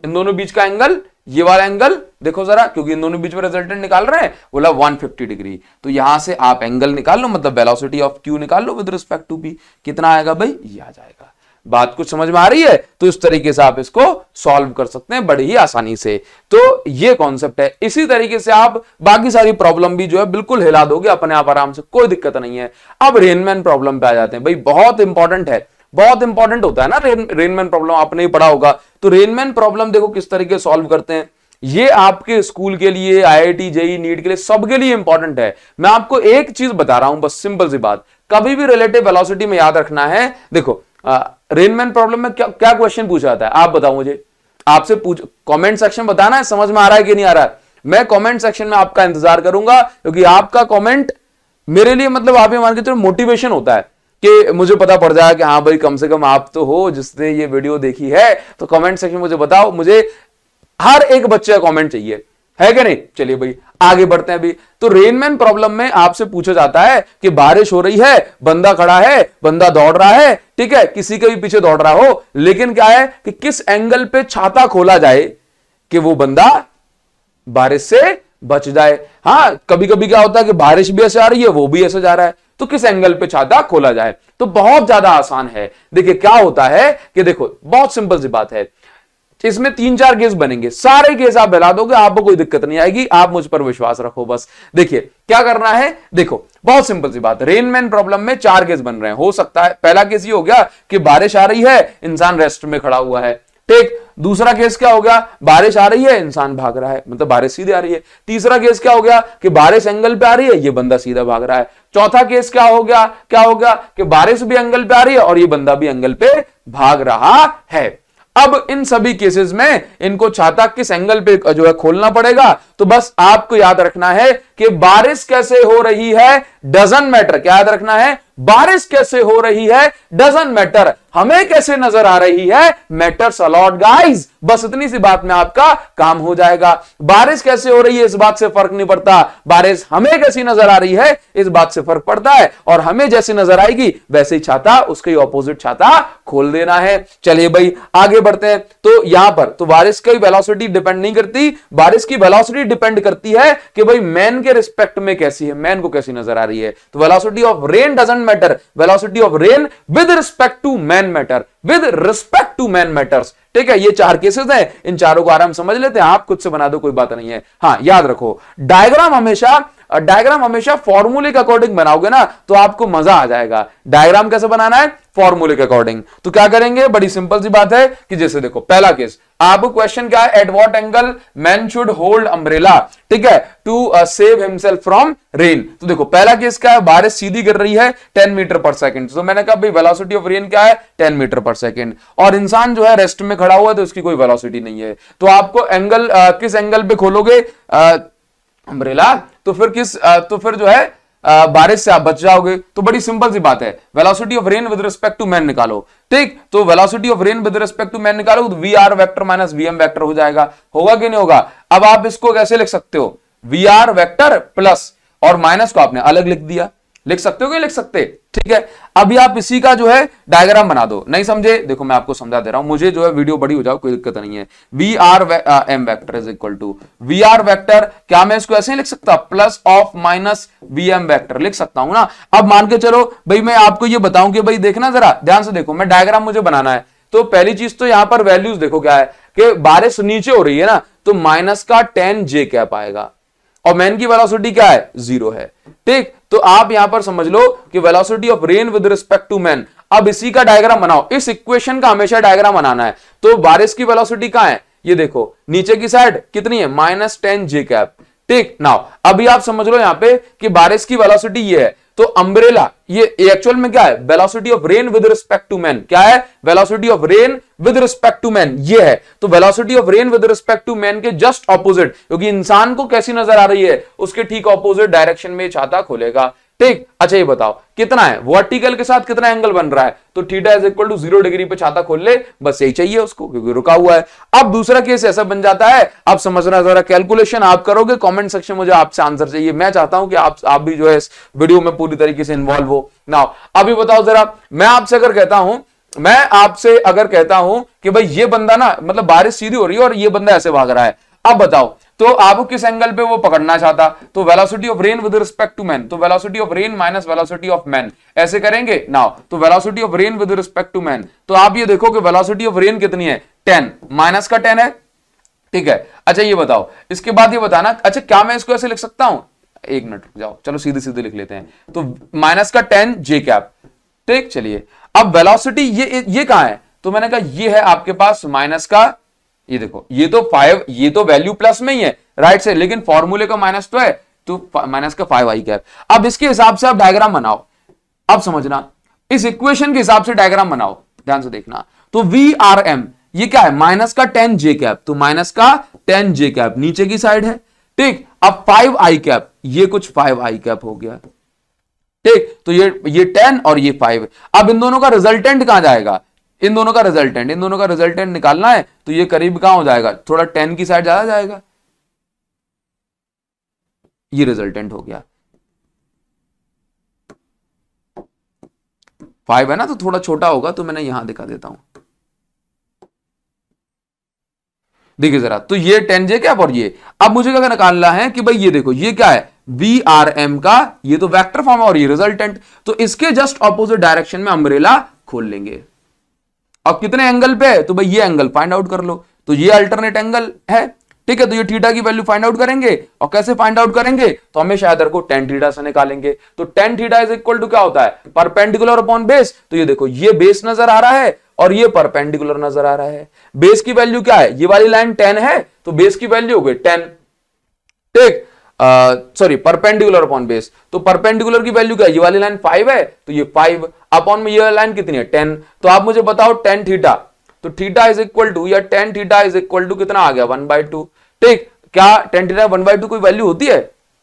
इन दोनों बीच का एंगल ये वाला एंगल देखो जरा क्योंकि इन दोनों बीच में रिजल्टेंट निकाल रहे हैं बोला 150 डिग्री तो यहां से आप एंगल निकाल लो मतलब वेलोसिटी ऑफ क्यू निकाल लो विद रिस्पेक्ट टू बी कितना आएगा भाई ये आ जाएगा बात कुछ समझ में आ रही है तो इस तरीके से आप इसको सॉल्व कर सकते हैं बड़ी ही आसानी से तो ये कॉन्सेप्ट है इसी तरीके से आप बाकी सारी प्रॉब्लम भी जो है बिल्कुल हिला दोगे अपने आप आराम से कोई दिक्कत नहीं है अब रेनमैन प्रॉब्लम पे आ जाते हैं भाई बहुत इंपॉर्टेंट है बहुत इंपॉर्टेंट होता है ना रेन रेनमैन प्रॉब्लम आपने ही पढ़ा होगा तो रेनमैन प्रॉब्लम देखो किस तरीके सॉल्व करते हैं ये आपके स्कूल के लिए आईआईटी जेई नीट के लिए सबके लिए इंपॉर्टेंट है मैं आपको एक चीज बता रहा हूं बस सिंपल सी बात कभी भी रिलेटिव वेलोसिटी में याद रखना है देखो रेनमैन प्रॉब्लम में क्या क्या क्वेश्चन पूछा जाता है आप बताओ मुझे आपसे पूछ कमेंट सेक्शन बताना है समझ में आ रहा है कि नहीं आ रहा है मैं कॉमेंट सेक्शन में आपका इंतजार करूंगा क्योंकि आपका कॉमेंट मेरे लिए मतलब आप ये मान के चलो मोटिवेशन होता है कि मुझे पता पड़ जाए कि हाँ भाई कम से कम आप तो हो जिसने ये वीडियो देखी है तो कमेंट सेक्शन में मुझे बताओ मुझे हर एक बच्चे का कमेंट चाहिए है कि नहीं चलिए भाई आगे बढ़ते हैं अभी तो रेनमैन प्रॉब्लम में आपसे पूछा जाता है कि बारिश हो रही है बंदा खड़ा है बंदा दौड़ रहा है ठीक है किसी के भी पीछे दौड़ रहा हो लेकिन क्या है कि किस एंगल पे छाता खोला जाए कि वो बंदा बारिश से बच जाए हाँ कभी कभी क्या होता है कि बारिश भी ऐसे आ रही है वो भी ऐसे जा रहा है तो किस एंगल पे छाता खोला जाए तो बहुत ज्यादा आसान है देखिए क्या होता है कि देखो बहुत सिंपल सी बात है इसमें तीन चार केस बनेंगे सारे केस आप बहला दोगे आपको कोई दिक्कत नहीं आएगी आप मुझ पर विश्वास रखो बस देखिए क्या करना है देखो बहुत सिंपल सी बात रेनमैन प्रॉब्लम में चार केस बन रहे हैं हो सकता है पहला केस ये हो गया कि बारिश आ रही है इंसान रेस्ट में खड़ा हुआ है ठीक दूसरा केस क्या हो गया बारिश आ रही है इंसान भाग रहा है मतलब बारिश सीधे आ रही है तीसरा केस क्या हो गया कि बारिश एंगल पे आ रही है ये बंदा सीधा भाग रहा है चौथा केस क्या हो गया क्या गया कि बारिश भी एंगल पे आ रही है और ये बंदा भी एंगल पे भाग रहा है अब इन सभी केसेस में इनको छाता किस एंगल पे जो है खोलना पड़ेगा तो बस आपको याद रखना है कि बारिश कैसे हो रही है डजन मैटर क्या याद रखना है बारिश कैसे हो रही है डजन मैटर हमें कैसे नजर आ रही है मैटर्स अलॉट गाइज बस इतनी सी बात में आपका काम हो जाएगा बारिश कैसे हो रही है इस बात से फर्क नहीं पड़ता बारिश हमें कैसी नजर आ रही है इस बात से फर्क पड़ता है और हमें जैसी नजर आएगी वैसे ही छाता उसके ऑपोजिट छाता खोल देना है चलिए भाई आगे बढ़ते हैं तो यहां पर तो बारिश की वेलोसिटी डिपेंड नहीं करती बारिश की वेलोसिटी डिपेंड करती है कि भाई मैन के रिस्पेक्ट में कैसी है मैन को कैसी नजर आ रही है तो velocity of rain doesn't matter velocity of rain with respect to man man matter with respect to man matters ठीक है ये चार केसेस हैं इन चारों को आराम समझ लेते हैं आप खुद से बना दो कोई बात नहीं है हाँ याद रखो डायग्राम हमेशा डायग्राम हमेशा फॉर्मूले के अकॉर्डिंग बनाओगे ना तो आपको मजा आ जाएगा डायग्राम कैसे बनाना है फॉर्मूले के अकॉर्डिंग तो क्या करेंगे बड़ी सिंपल सी बात है कि जैसे देखो पहला केस अब क्वेश्चन क्या है at what angle man should hold umbrella ठीक है to save himself from rain तो देखो पहला केस क्या है बारिश सीधी गिर रही है 10 मीटर पर सेकंड तो मैंने कहा भाई वेलोसिटी ऑफ रेन क्या है 10 मीटर पर सेकंड और इंसान जो है रेस्ट में खड़ा हुआ है तो उसकी कोई वेलोसिटी नहीं है तो आपको एंगल आ, uh, किस एंगल पे खोलोगे अम्ब्रेला uh, तो फिर किस आ, uh, तो फिर जो है बारिश से आप बच जाओगे तो बड़ी सिंपल सी बात है velocity of rain with respect to man निकालो ठीक तो velocity of rain with respect to man निकालो तो V R vector minus V M vector हो जाएगा होगा कि नहीं होगा अब आप इसको कैसे लिख सकते हो वी आर वैक्टर प्लस और माइनस को आपने अलग लिख दिया लिख सकते हो क्या लिख सकते ठीक है अभी आप इसी का जो है डायग्राम बना दो नहीं समझे देखो मैं आपको समझा दे रहा हूं मुझे जो है वीडियो बड़ी हो जाओ कोई दिक्कत नहीं है V R M vector is equal to V R vector क्या मैं इसको ऐसे ही लिख सकता plus of minus V M vector लिख सकता हूं ना अब मान के चलो भाई मैं आपको ये बताऊं कि भाई देखना जरा ध्यान से देखो मैं डायग्राम मुझे बनाना है तो पहली चीज तो यहां पर वैल्यूज देखो क्या है कि बारिश नीचे हो रही है ना तो माइनस का टेन जे कैप आएगा और मैन की वेलोसिटी क्या है जीरो है ठीक तो आप यहां पर समझ लो कि velocity of rain with respect to man अब इसी का डायग्राम बनाओ इस इक्वेशन का हमेशा डायग्राम बनाना है तो बारिश की वेलोसिटी कहां है ये देखो नीचे की साइड कितनी है माइनस टेन जे कैप ठीक नाउ अभी आप समझ लो यहां पे कि बारिश की वेलोसिटी ये है तो अम्ब्रेला ये एक्चुअल में क्या है velocity of rain with respect to man क्या है velocity of rain with respect to man ये है तो velocity of rain with respect to man के जस्ट ऑपोजिट क्योंकि इंसान को कैसी नजर आ रही है उसके ठीक ऑपोजिट डायरेक्शन में छाता खोलेगा ठीक अच्छा ये बताओ कितना है वर्टिकल के साथ कितना एंगल बन रहा है तो theta is equal to zero degree पे छाता खोल ले बस यही चाहिए उसको क्योंकि रुका हुआ है अब दूसरा केस ऐसा बन जाता है आप समझना जरा कैलकुलेशन आप करोगे कमेंट सेक्शन मुझे आपसे आंसर चाहिए मैं चाहता हूं कि आप आप भी जो है इस वीडियो में पूरी तरीके से इन्वॉल्व हो ना अभी बताओ जरा मैं आपसे अगर कहता हूं मैं आपसे अगर कहता हूं कि भाई ये बंदा ना मतलब बारिश सीधी हो रही है और ये बंदा ऐसे भाग रहा है अब बताओ तो आपको किस एंगल पे वो पकड़ना चाहता तो velocity of rain with respect to man तो velocity of rain minus velocity of man ऐसे करेंगे नाउ तो velocity of rain with respect to man तो आप ये देखो कि वेलोसिटी ऑफ रेन कितनी है टेन माइनस का टेन है ठीक है अच्छा ये बताओ इसके बाद ये बताना अच्छा क्या मैं इसको ऐसे लिख सकता हूं एक मिनट रुक जाओ चलो सीधे सीधे लिख लेते हैं तो माइनस का टेन जे कैप ठीक चलिए अब वेलोसिटी ये ये कहां है तो मैंने कहा ये है आपके पास माइनस का ये देखो ये तो फाइव ये तो वैल्यू प्लस में ही है राइट से लेकिन फॉर्मूले का माइनस तो है तो माइनस का फाइव आई कैप अब इसके हिसाब से आप डायग्राम बनाओ अब समझना इस इक्वेशन के हिसाब से डायग्राम बनाओ ध्यान से देखना तो वी आर एम ये क्या है माइनस का टेन जे कैप तो माइनस का टेन जे कैप नीचे की साइड है ठीक अब फाइव आई कैप ये कुछ फाइव आई कैप हो गया ठीक तो ये ये टेन और ये फाइव अब इन दोनों का रिजल्टेंट कहां जाएगा इन दोनों का रिजल्टेंट इन दोनों का रिजल्टेंट निकालना है तो ये करीब कहां हो जाएगा थोड़ा टेन की साइड ज्यादा जाएगा ये रिजल्टेंट हो गया फाइव है ना तो थोड़ा छोटा होगा तो मैंने यहां दिखा देता हूं देखिए जरा तो ये टेन जे क्या और ये अब मुझे क्या निकालना है कि भाई ये देखो ये क्या है बी आर एम का ये तो वेक्टर फॉर्म है और ये रिजल्टेंट तो इसके जस्ट ऑपोजिट डायरेक्शन में अम्ब्रेला खोल लेंगे अब कितने एंगल पे है तो भाई ये एंगल फाइंड आउट कर लो तो ये अल्टरनेट एंगल है ठीक है तो ये थीटा की वैल्यू फाइंड आउट करेंगे और कैसे फाइंड आउट करेंगे तो हमेशा इधर को टेन थीटा से निकालेंगे तो tan theta is equal to क्या होता है परपेंडिकुलर अपॉन बेस तो ये देखो ये बेस नजर आ रहा है और ये परपेंडिकुलर नजर आ रहा है बेस की वैल्यू क्या है ये वाली लाइन टेन है तो बेस की वैल्यू हो गई टेन ठीक सॉरी परपेंडिकुलर अपॉन बेस तो परपेंडिकुलर की वैल्यू क्या ये वाली लाइन फाइव है तो ये फाइव अपॉन में ये लाइन कितनी है टेन तो आप मुझे बताओ टेन थीटा तो थीटा इज इक्वल टू या tan theta is equal to कितना आ गया वन बाय टू ठीक क्या tan theta one by two कोई वैल्यू होती है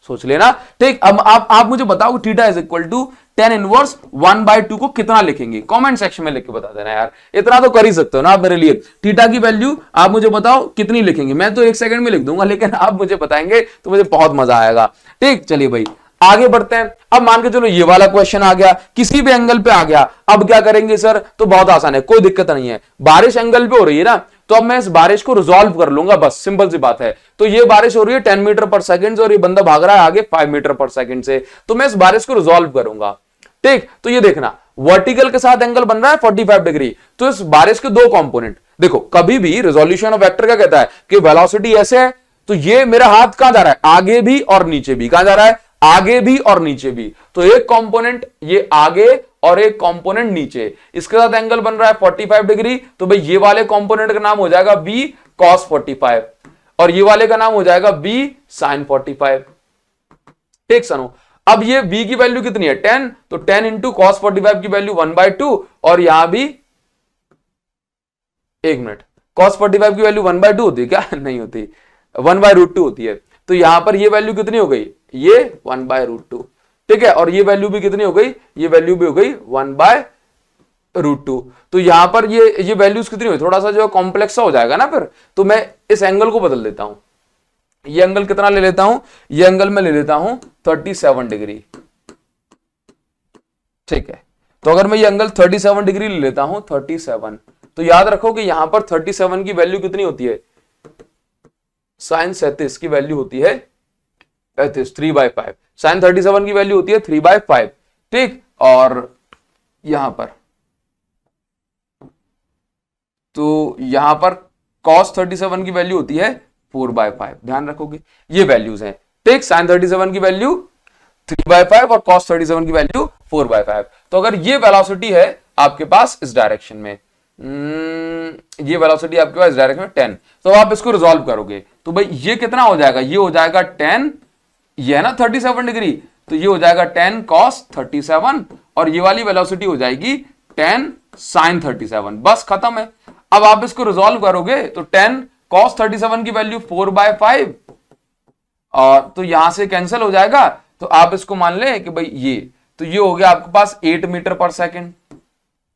सोच लेना ठीक अब आप आप मुझे बताओ theta is equal to tan inverse one by two को कितना लिखेंगे कमेंट सेक्शन में लिख के बता देना यार इतना तो कर ही सकते हो ना आप मेरे लिए थीटा की वैल्यू आप मुझे बताओ कितनी लिखेंगे मैं तो एक सेकंड में लिख दूंगा लेकिन आप मुझे बताएंगे तो मुझे बहुत मजा आएगा ठीक चलिए भाई आगे बढ़ते हैं अब मान के चलो ये वाला क्वेश्चन आ गया किसी भी एंगल पे आ गया अब क्या करेंगे सर तो बहुत आसान है कोई दिक्कत नहीं है बारिश एंगल पे हो रही है ना तो अब मैं इस बारिश को रिजॉल्व कर लूंगा बस सिंपल सी बात है तो ये बारिश हो रही है टेन मीटर पर सेकंड से और ये बंदा भाग रहा है आगे फाइव मीटर पर सेकंड से तो मैं इस बारिश को रिजॉल्व करूंगा ठीक तो ये देखना वर्टिकल के साथ एंगल बन रहा है 45 डिग्री तो इस बारिश के दो कंपोनेंट देखो कभी भी रिजोल्यूशन ऑफ वेक्टर क्या कहता है कि वेलोसिटी ऐसे है तो ये मेरा हाथ कहां जा रहा है आगे भी और नीचे भी कहां जा रहा है आगे भी और नीचे भी तो एक कंपोनेंट ये आगे और एक कंपोनेंट नीचे इसके साथ एंगल बन रहा है 45 डिग्री तो भाई ये वाले कंपोनेंट का नाम हो जाएगा बी कॉस 45 और ये वाले का नाम हो जाएगा बी साइन 45 ठीक सनो अब ये v की वैल्यू कितनी है टेन तो ten into cos forty five की वैल्यू वन बाय टू और यहां भी एक मिनट कॉस फोर्टी फाइव की वैल्यू वन बाय टू होती है क्या नहीं होती वन बाय रूट टू होती है तो यहां पर ये वैल्यू कितनी हो गई ये वन बाय रूट टू ठीक है और ये वैल्यू भी कितनी हो गई ये वैल्यू भी हो गई वन बाय रूट टू तो यहां पर ये ये वैल्यूज कितनी हुई थोड़ा सा जो कॉम्प्लेक्स हो जाएगा ना फिर तो मैं इस एंगल को बदल देता हूं ये एंगल कितना ले लेता हूं ये एंगल मैं ले लेता हूं 37 डिग्री ठीक है तो अगर मैं ये एंगल 37 डिग्री ले लेता हूं 37 तो याद रखो कि यहां पर 37 की वैल्यू कितनी होती है साइन सैतीस की वैल्यू होती है सैतीस three by five sine thirty seven की वैल्यू होती है थ्री बाय फाइव ठीक और यहां पर तो यहां पर कॉस थर्टी सेवन की वैल्यू होती है फोर बाय फाइव ध्यान रखोगे ये वैल्यूज हैं टेक साइन थर्टी सेवन की वैल्यू थ्री बाय फाइव और कॉस थर्टी सेवन की वैल्यू फोर बाय फाइव तो अगर ये वेलोसिटी है आपके पास इस डायरेक्शन में हम्म, ये वेलोसिटी आपके पास डायरेक्शन में टेन तो आप इसको रिजोल्व करोगे तो भाई ये कितना हो जाएगा ये हो जाएगा टेन ये है ना थर्टी सेवन डिग्री तो ये हो जाएगा टेन कॉस थर्टी सेवन और ये वाली वेलोसिटी हो जाएगी टेन साइन थर्टी सेवन बस खत्म है अब आप इसको रिजोल्व करोगे तो टेन कॉस थर्टी सेवन की वैल्यू फोर बाय फाइव और तो यहां से कैंसिल हो जाएगा तो आप इसको मान लें कि भाई ये तो ये हो गया आपके पास एट मीटर पर सेकेंड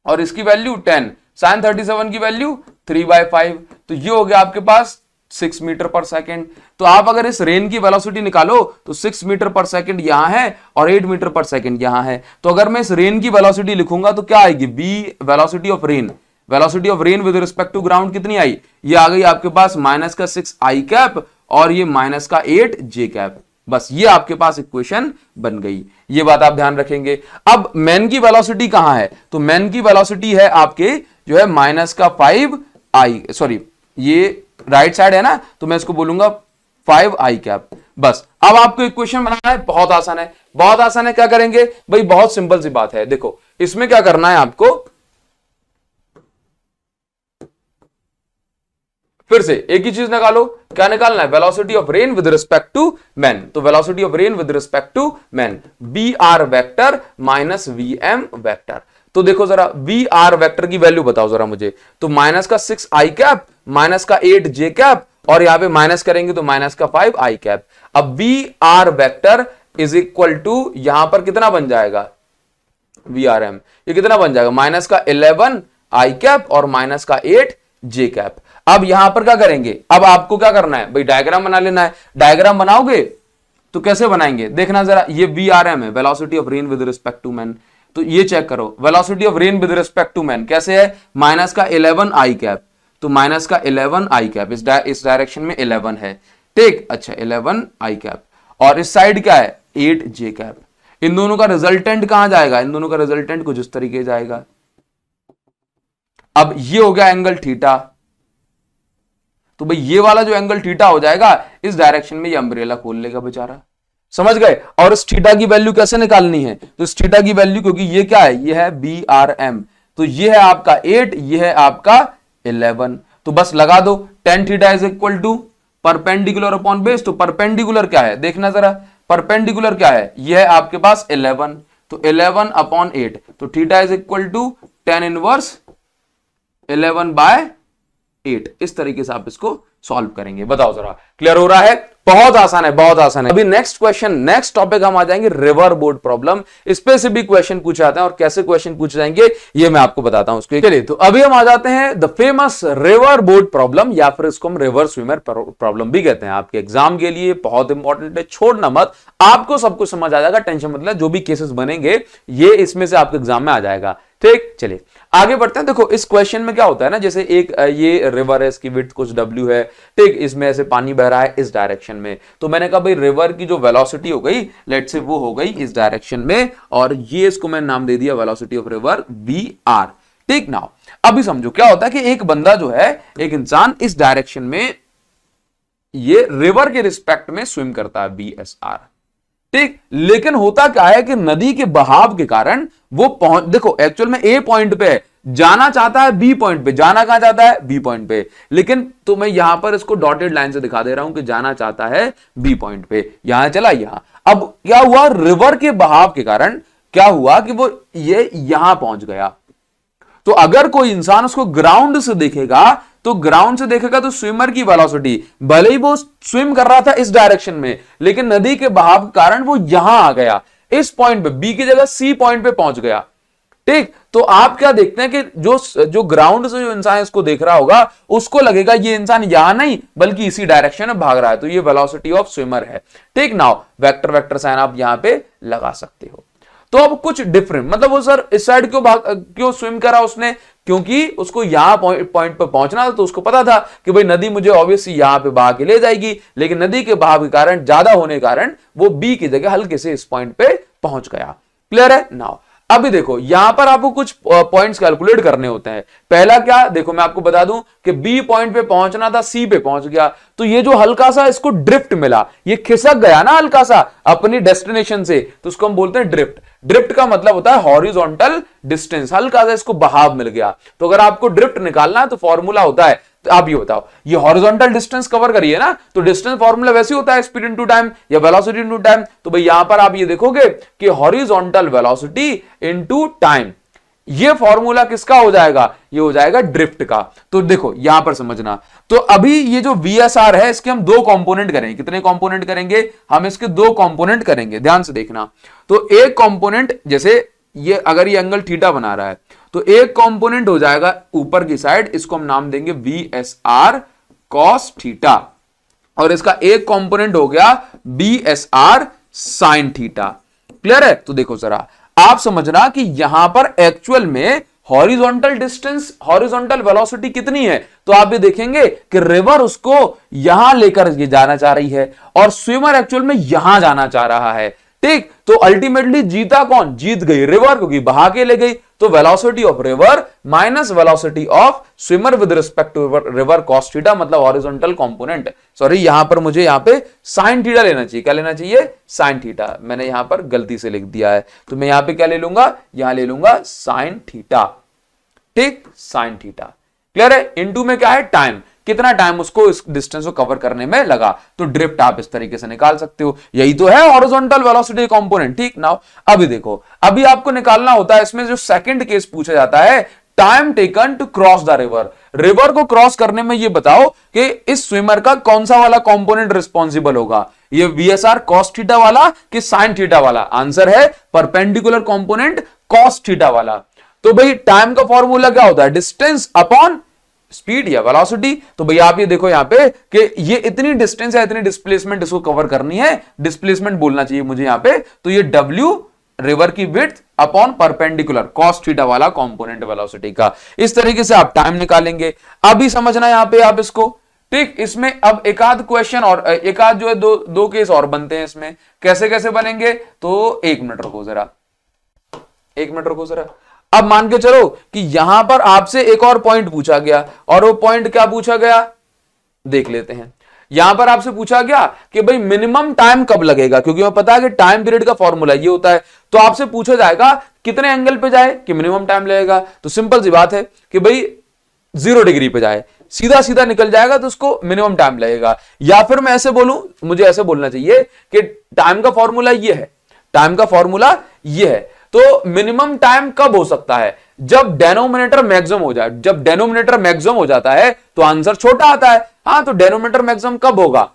और इसकी value ten sine thirty seven की वैल्यू थ्री बाय फाइव तो ये हो गया आपके पास सिक्स मीटर पर सेकेंड तो आप अगर इस रेन की वेलोसिटी निकालो तो सिक्स मीटर पर सेकेंड यहां है और एट मीटर पर सेकेंड यहां है तो अगर मैं इस रेन की वेलोसिटी लिखूंगा तो क्या आएगी B velocity of rain velocity of rain with respect to ground कितनी आई ये आ गई आपके पास माइनस का सिक्स आई कैप और ये माइनस का एट जे कैप बस ये आपके पास इक्वेशन बन गई ये बात आप ध्यान रखेंगे अब मैन की वेलोसिटी कहां है तो मैन की वेलोसिटी है आपके जो है माइनस का फाइव आई सॉरी ये राइट साइड है ना तो मैं इसको बोलूंगा फाइव आई कैप बस अब आपको इक्वेशन बनाना है बहुत आसान है बहुत आसान है क्या करेंगे भाई बहुत सिंपल सी बात है देखो इसमें क्या करना है आपको फिर से एक ही चीज निकालो क्या निकालना है velocity of rain with respect to man तो velocity of rain with respect to man B R vector minus V M vector तो देखो जरा वी आर वैक्टर की वैल्यू बताओ जरा मुझे तो माइनस का सिक्स आई कैप माइनस का एट जे कैप और यहां पे माइनस करेंगे तो माइनस का फाइव आई कैप अब V R vector is equal to यहां पर कितना बन जाएगा वी आर एम ये कितना बन जाएगा माइनस का इलेवन आई कैप और माइनस का एट जे कैप अब यहां पर क्या करेंगे अब आपको क्या करना है भाई डायग्राम बना लेना है डायग्राम बनाओगे तो कैसे बनाएंगे देखना जरा ये वी आर एम है velocity of rain with respect to man तो ये चेक करो velocity of rain with respect to man कैसे है माइनस का इलेवन आई कैप तो माइनस का इलेवन आई कैप इस इस डायरेक्शन में इलेवन है टेक अच्छा इलेवन आई कैप और इस साइड क्या है एट जे कैप इन दोनों का रिजल्टेंट कहां जाएगा इन दोनों का रिजल्टेंट कुछ इस तरीके जाएगा अब ये हो गया एंगल थीटा तो भाई ये वाला जो एंगल थीटा हो जाएगा इस डायरेक्शन में ये अम्ब्रेला खोल लेगा बेचारा समझ गए और इस थीटा की वैल्यू कैसे निकालनी है तो इस थीटा की वैल्यू क्योंकि ये क्या है ये है बी आर एम तो ये है आपका एट ये है आपका इलेवन तो बस लगा दो tan theta is equal to perpendicular upon base तो परपेंडिकुलर क्या है देखना जरा परपेंडिकुलर क्या है यह है आपके पास इलेवन तो इलेवन अपॉन एट तो theta is equal to tan inverse eleven by eight इस तरीके से आप इसको सॉल्व करेंगे बताओ जरा क्लियर हो रहा है बहुत आसान है बहुत आसान है अभी नेक्स्ट क्वेश्चन नेक्स्ट टॉपिक हम आ जाएंगे रिवर बोर्ड प्रॉब्लम इस पे से भी क्वेश्चन पूछे जाते हैं और कैसे क्वेश्चन पूछे जाएंगे ये मैं आपको बताता हूं उसके चलिए तो अभी हम आ जाते हैं the famous river boat problem या फिर इसको हम रिवर स्विमर प्रॉब्लम भी कहते हैं आपके एग्जाम के लिए बहुत इंपॉर्टेंट है छोड़ना मत आपको सब कुछ समझ आ जाएगा टेंशन मतलब जो भी केसेस बनेंगे ये इसमें से आपके एग्जाम में आ जाएगा ठीक चलिए आगे बढ़ते हैं देखो इस क्वेश्चन में क्या होता है ना जैसे एक ये रिवर है इसकी विथ कुछ डब्ल्यू है ठीक इसमें ऐसे पानी बह रहा है इस डायरेक्शन में तो मैंने कहा भाई रिवर की जो वेलोसिटी हो गई लेट से वो हो गई इस डायरेक्शन में और ये इसको मैंने नाम दे दिया velocity of river B R ठीक नाउ अभी समझो क्या होता है कि एक बंदा जो है एक इंसान इस डायरेक्शन में ये रिवर के रिस्पेक्ट में स्विम करता है बी एस आर ठीक लेकिन होता क्या है कि नदी के बहाव के कारण वो पहुंच देखो एक्चुअल में ए पॉइंट पे है जाना चाहता है बी पॉइंट पे जाना कहां जाता है बी पॉइंट पे लेकिन तो मैं यहां पर इसको डॉटेड लाइन से दिखा दे रहा हूं कि जाना चाहता है बी पॉइंट पे यहां चला यहां अब क्या हुआ रिवर के बहाव के कारण क्या हुआ कि वो ये यहां पहुंच गया तो अगर कोई इंसान उसको ग्राउंड से देखेगा तो ग्राउंड से देखेगा तो स्विमर की वेलोसिटी भले ही वो स्विम कर रहा था इस डायरेक्शन में लेकिन नदी के बहाव के कारण वो यहां आ गया इस पॉइंट पे बी की जगह सी पॉइंट पे पहुंच गया ठीक तो आप क्या देखते हैं कि जो जो ग्राउंड से जो इंसान इसको देख रहा होगा उसको लगेगा ये इंसान यहां नहीं बल्कि इसी डायरेक्शन में भाग रहा है तो ये वेलोसिटी ऑफ स्विमर है ठीक नाउ वेक्टर वेक्टर साइन आप यहां पे लगा सकते हो तो अब कुछ डिफरेंट मतलब वो सर इस साइड क्यों भाग क्यों स्विम करा उसने क्योंकि उसको यहां पॉइंट पर पहुंचना था तो उसको पता था कि भाई नदी मुझे ऑब्वियसली यहां पे बहा के ले जाएगी लेकिन नदी के बहाव के कारण ज्यादा होने के कारण वो बी की जगह हल्के से इस पॉइंट पे पहुंच गया क्लियर है नाउ अभी देखो यहां पर आपको कुछ पॉइंट्स कैलकुलेट करने होते हैं पहला क्या देखो मैं आपको बता दूं कि बी पॉइंट पे पहुंचना था सी पे पहुंच गया तो ये जो हल्का सा इसको ड्रिफ्ट मिला ये खिसक गया ना हल्का सा अपनी डेस्टिनेशन से तो उसको हम बोलते हैं ड्रिफ्ट ड्रिफ्ट का मतलब होता है हॉरिजॉन्टल डिस्टेंस हल्का सा इसको बहाव मिल गया तो अगर आपको ड्रिफ्ट निकालना है तो फॉर्मूला होता है आप ये बताओ ये हॉरिजॉन्टल डिस्टेंस कवर करिए ना तो डिस्टेंस फॉर्मूला वैसे होता है स्पीड इनटू टाइम या वेलोसिटी इनटू टाइम तो भाई यहां पर आप ये देखोगे कि हॉरिजॉन्टल वेलोसिटी इनटू टाइम ये फॉर्मूला किसका हो जाएगा ये हो जाएगा ड्रिफ्ट का तो देखो यहां पर समझना तो अभी ये जो वीएसआर है इसके हम दो कंपोनेंट करेंगे कितने कंपोनेंट करेंगे हम इसके दो कंपोनेंट करेंगे ध्यान से देखना तो एक कंपोनेंट जैसे ये अगर ये एंगल थीटा बना रहा है तो एक कंपोनेंट हो जाएगा ऊपर की साइड इसको हम नाम देंगे V S R cos theta और इसका एक कंपोनेंट हो गया B S R sine theta clear है तो देखो जरा आप समझना कि यहां पर एक्चुअल में हॉरिजॉन्टल डिस्टेंस हॉरिजॉन्टल वेलोसिटी कितनी है तो आप भी देखेंगे कि रिवर उसको यहां लेकर जाना चाह रही है और स्विमर एक्चुअल में यहां जाना चाह रहा है ठीक तो अल्टीमेटली जीता कौन जीत गई रिवर क्योंकि बहा के ले गई तो velocity of river minus velocity of swimmer with respect to river cos theta मतलब ऑरिजेंटल कंपोनेंट सॉरी यहां पर मुझे यहां पे साइन थीटा लेना चाहिए क्या लेना चाहिए साइन थीटा मैंने यहां पर गलती से लिख दिया है तो मैं यहां पर क्या ले लूंगा यहां ले लूंगा साइन थीटा ठीक साइन थीटा क्लियर है इन में क्या है टाइम कितना टाइम उसको इस डिस्टेंस को कवर करने में लगा तो ड्रिफ्ट आप इस तरीके से निकाल सकते हो यही तो है ऑरिजोनटल वेलोसिटी कंपोनेंट ठीक ना अभी देखो अभी आपको निकालना होता है इसमें जो सेकंड केस पूछा जाता है time taken to cross the river river को क्रॉस करने में ये बताओ कि इस स्विमर का कौन सा वाला कंपोनेंट रिस्पॉन्सिबल होगा ये वी वीएसआर कॉस थीटा वाला कि साइन थीटा वाला आंसर है परपेंडिकुलर कॉम्पोनेंट कॉस थीटा वाला तो भाई टाइम का फॉर्मूला क्या होता है डिस्टेंस अपॉन स्पीड या वेलोसिटी तो भैया आप ये देखो यहां पे कि ये इतनी डिस्टेंस या इतनी डिस्प्लेसमेंट इसको कवर करनी है डिस्प्लेसमेंट बोलना चाहिए मुझे यहां पे तो ये डब्ल्यू रिवर की width upon perpendicular cos theta वाला कंपोनेंट वेलोसिटी का इस तरीके से आप टाइम निकालेंगे अभी समझना यहां पे आप इसको ठीक इसमें अब एकाध क्वेश्चन और एकाध जो है दो दो केस और बनते हैं इसमें कैसे कैसे बनेंगे तो एक मिनट रखो जरा एक मिनट रखो जरा अब मान के चलो कि यहां पर आपसे एक और पॉइंट पूछा गया और वो पॉइंट क्या पूछा गया देख लेते हैं यहां पर आपसे पूछा गया कि भाई मिनिमम टाइम कब लगेगा क्योंकि मैं पता है कि टाइम पीरियड का फॉर्मूला ये होता है तो आपसे पूछा जाएगा कितने एंगल पे जाए कि मिनिमम टाइम लगेगा तो सिंपल सी बात है कि भाई जीरो डिग्री पे जाए सीधा सीधा निकल जाएगा तो उसको मिनिमम टाइम लगेगा या फिर मैं ऐसे बोलूं मुझे ऐसे बोलना चाहिए कि टाइम का फॉर्मूला ये है टाइम का फॉर्मूला ये है तो मिनिमम टाइम कब हो सकता है जब डेनोमिनेटर मैक्सिमम हो जाए जब डेनोमिनेटर मैक्सिमम हो जाता है तो आंसर छोटा आता है हाँ तो डेनोमिनेटर मैक्सिमम कब होगा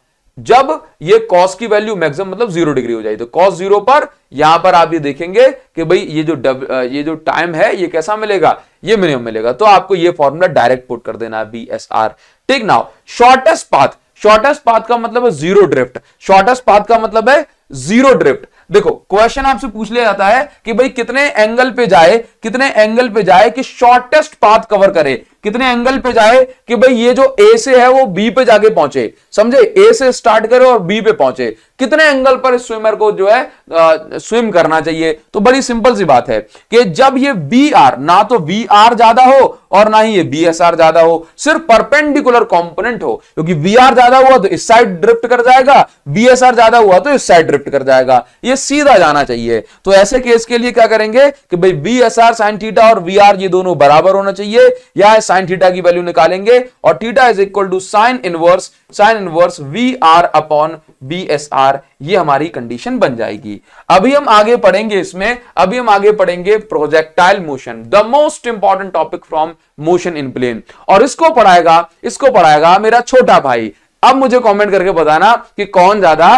जब ये कॉस की वैल्यू मैक्सिमम मतलब जीरो डिग्री हो जाए तो कॉस जीरो पर यहां पर आप ये देखेंगे कि भाई ये जो डब ये जो टाइम है ये कैसा मिलेगा ये मिनिमम मिलेगा तो आपको ये फॉर्मूला डायरेक्ट पुट कर देना बी एस आर ठीक ना शॉर्टेस्ट पाथ शॉर्टेस्ट पाथ का मतलब जीरो ड्रिफ्ट शॉर्टेस्ट पाथ का मतलब है जीरो ड्रिफ्ट देखो क्वेश्चन आपसे पूछ लिया जाता है कि भाई कितने एंगल पे जाए कितने एंगल पे जाए कि शॉर्टेस्ट पाथ कवर करे कितने एंगल पे जाए कि भाई ये जो ए से है वो बी पे जाके पहुंचे समझे ए से स्टार्ट करे और बी पे पहुंचे कितने एंगल पर स्विमर को जो है आ, स्विम करना चाहिए तो बड़ी सिंपल सी बात है कि जब ये बी आर ना तो वी आर ज्यादा हो और ना ही ये बी एस आर ज्यादा हो सिर्फ परपेंडिकुलर कॉम्पोनेंट हो क्योंकि वी आर ज्यादा हुआ तो इस साइड ड्रिफ्ट कर जाएगा बी एस आर ज्यादा हुआ तो इस साइड ड्रिफ्ट कर जाएगा ये सीधा जाना चाहिए तो ऐसे केस के लिए क्या करेंगे कि भाई B S R sine theta और वी आर ये दोनों बराबर होना चाहिए या साइन थीटा की वैल्यू निकालेंगे और theta is equal to sine inverse sine inverse V R upon B S R ये हमारी कंडीशन बन जाएगी अभी हम आगे पढ़ेंगे इसमें अभी हम आगे पढ़ेंगे projectile motion the most important topic from motion in plane और इसको पढ़ाएगा इसको पढ़ाएगा मेरा छोटा भाई अब मुझे कॉमेंट करके बताना कि कौन ज्यादा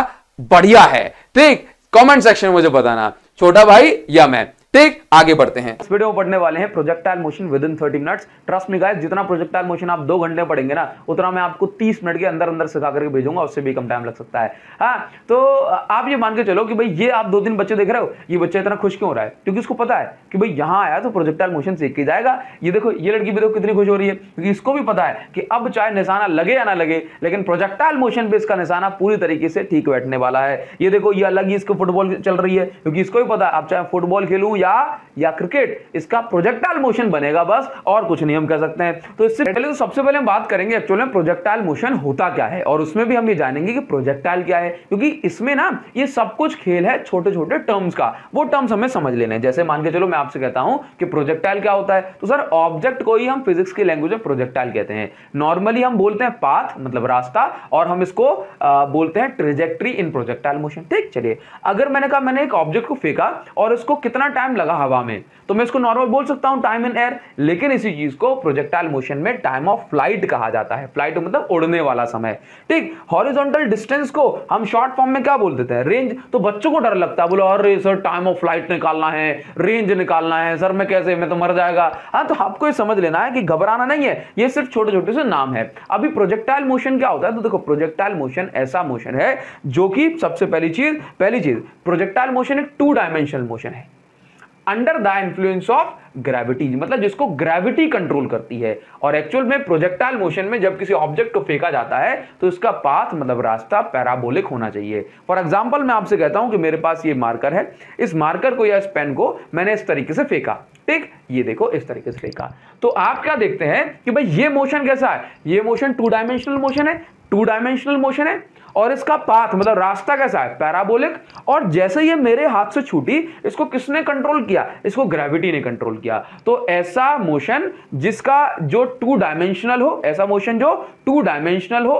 बढ़िया है ठीक कॉमेंट सेक्शन में मुझे बताना छोटा भाई या मैं ठीक आगे बढ़ते हैं इस वीडियो में पढ़ने वाले हैं projectile motion within thirty minutes trust me guys जितना प्रोजेक्टाइल मोशन आप दो घंटे पढ़ेंगे ना उतना मैं आपको तीस मिनट के अंदर अंदर सिखा करके भेजूंगा उससे भी कम टाइम लग सकता है हाँ तो आप ये मान के चलो कि भाई ये आप दो दिन बच्चे देख रहे हो ये बच्चा इतना खुश क्यों हो रहा है क्योंकि उसको पता है कि भाई यहाँ आया तो प्रोजेक्टाइल मोशन सीख के जाएगा ये देखो ये लड़की भी देखो कितनी खुश हो रही है क्योंकि इसको भी पता है कि अब चाहे निशाना लगे या ना लगे लेकिन प्रोजेक्टाइल मोशन पर इसका निशाना पूरी तरीके से ठीक बैठने वाला है ये देखो ये अलग ही इसको फुटबॉल चल रही है क्योंकि इसको भी पता है आप चाहे फुटबॉल खेलूँ या या क्रिकेट इसका प्रोजेक्टाइल मोशन बनेगा बस और कुछ नहीं हम कह सकते हैं तो इससे पहले तो सबसे पहले हम बात करेंगे एक्चुअल में प्रोजेक्टाइल मोशन होता क्या है और उसमें भी हम ये जानेंगे कि प्रोजेक्टाइल क्या है क्योंकि इसमें ना ये सब कुछ खेल है छोटे छोटे टर्म्स का वो टर्म्स हमें समझ लेने जैसे मान के चलो मैं आपसे कहता हूं कि प्रोजेक्टाइल क्या होता है तो सर ऑब्जेक्ट को ही हम फिजिक्स की लैंग्वेज में प्रोजेक्टाइल कहते हैं नॉर्मली हम बोलते हैं पाथ मतलब रास्ता और हम इसको आ, बोलते हैं ट्रेजेक्ट्री इन प्रोजेक्टाइल मोशन ठीक चलिए अगर मैंने कहा मैंने एक ऑब्जेक्ट को फेंका और इसको कितना टाइम टाइम लगा हवा में तो मैं इसको नॉर्मल बोल सकता हूं टाइम इन एयर लेकिन इसी चीज को प्रोजेक्टाइल मोशन में टाइम ऑफ फ्लाइट कहा जाता है फ्लाइट मतलब उड़ने वाला समय ठीक हॉरिजॉन्टल डिस्टेंस को हम शॉर्ट फॉर्म में क्या बोल देते हैं रेंज तो बच्चों को डर लगता है बोलो अरे सर टाइम ऑफ फ्लाइट निकालना है रेंज निकालना है सर मैं कैसे मैं तो मर जाएगा हाँ तो आपको ये समझ लेना है कि घबराना नहीं है ये सिर्फ छोटे छोटे से नाम है अभी प्रोजेक्टाइल मोशन क्या होता है तो देखो प्रोजेक्टाइल मोशन ऐसा मोशन है जो कि सबसे पहली चीज पहली चीज प्रोजेक्टाइल मोशन एक टू डायमेंशनल मोशन है under the influence of gravity मतलब जिसको ग्रेविटी कंट्रोल करती है और एक्चुअल में प्रोजेक्टाइल मोशन में जब किसी ऑब्जेक्ट को फेंका जाता है तो इसका पाथ मतलब रास्ता पैराबोलिक होना चाहिए फॉर एग्जाम्पल मैं आपसे कहता हूं कि मेरे पास ये मार्कर है इस मार्कर को या इस पेन को मैंने इस तरीके से फेंका ठीक ये देखो इस तरीके से फेंका तो आप क्या देखते हैं कि भाई ये मोशन कैसा है ये मोशन टू डायमेंशनल मोशन है टू डायमेंशनल मोशन है और इसका पाथ मतलब रास्ता कैसा है पैराबोलिक और जैसे ये मेरे हाथ से छूटी इसको किसने कंट्रोल किया इसको ग्रेविटी ने कंट्रोल किया तो ऐसा मोशन जिसका जो टू डायमेंशनल हो ऐसा मोशन जो टू डायमेंशनल हो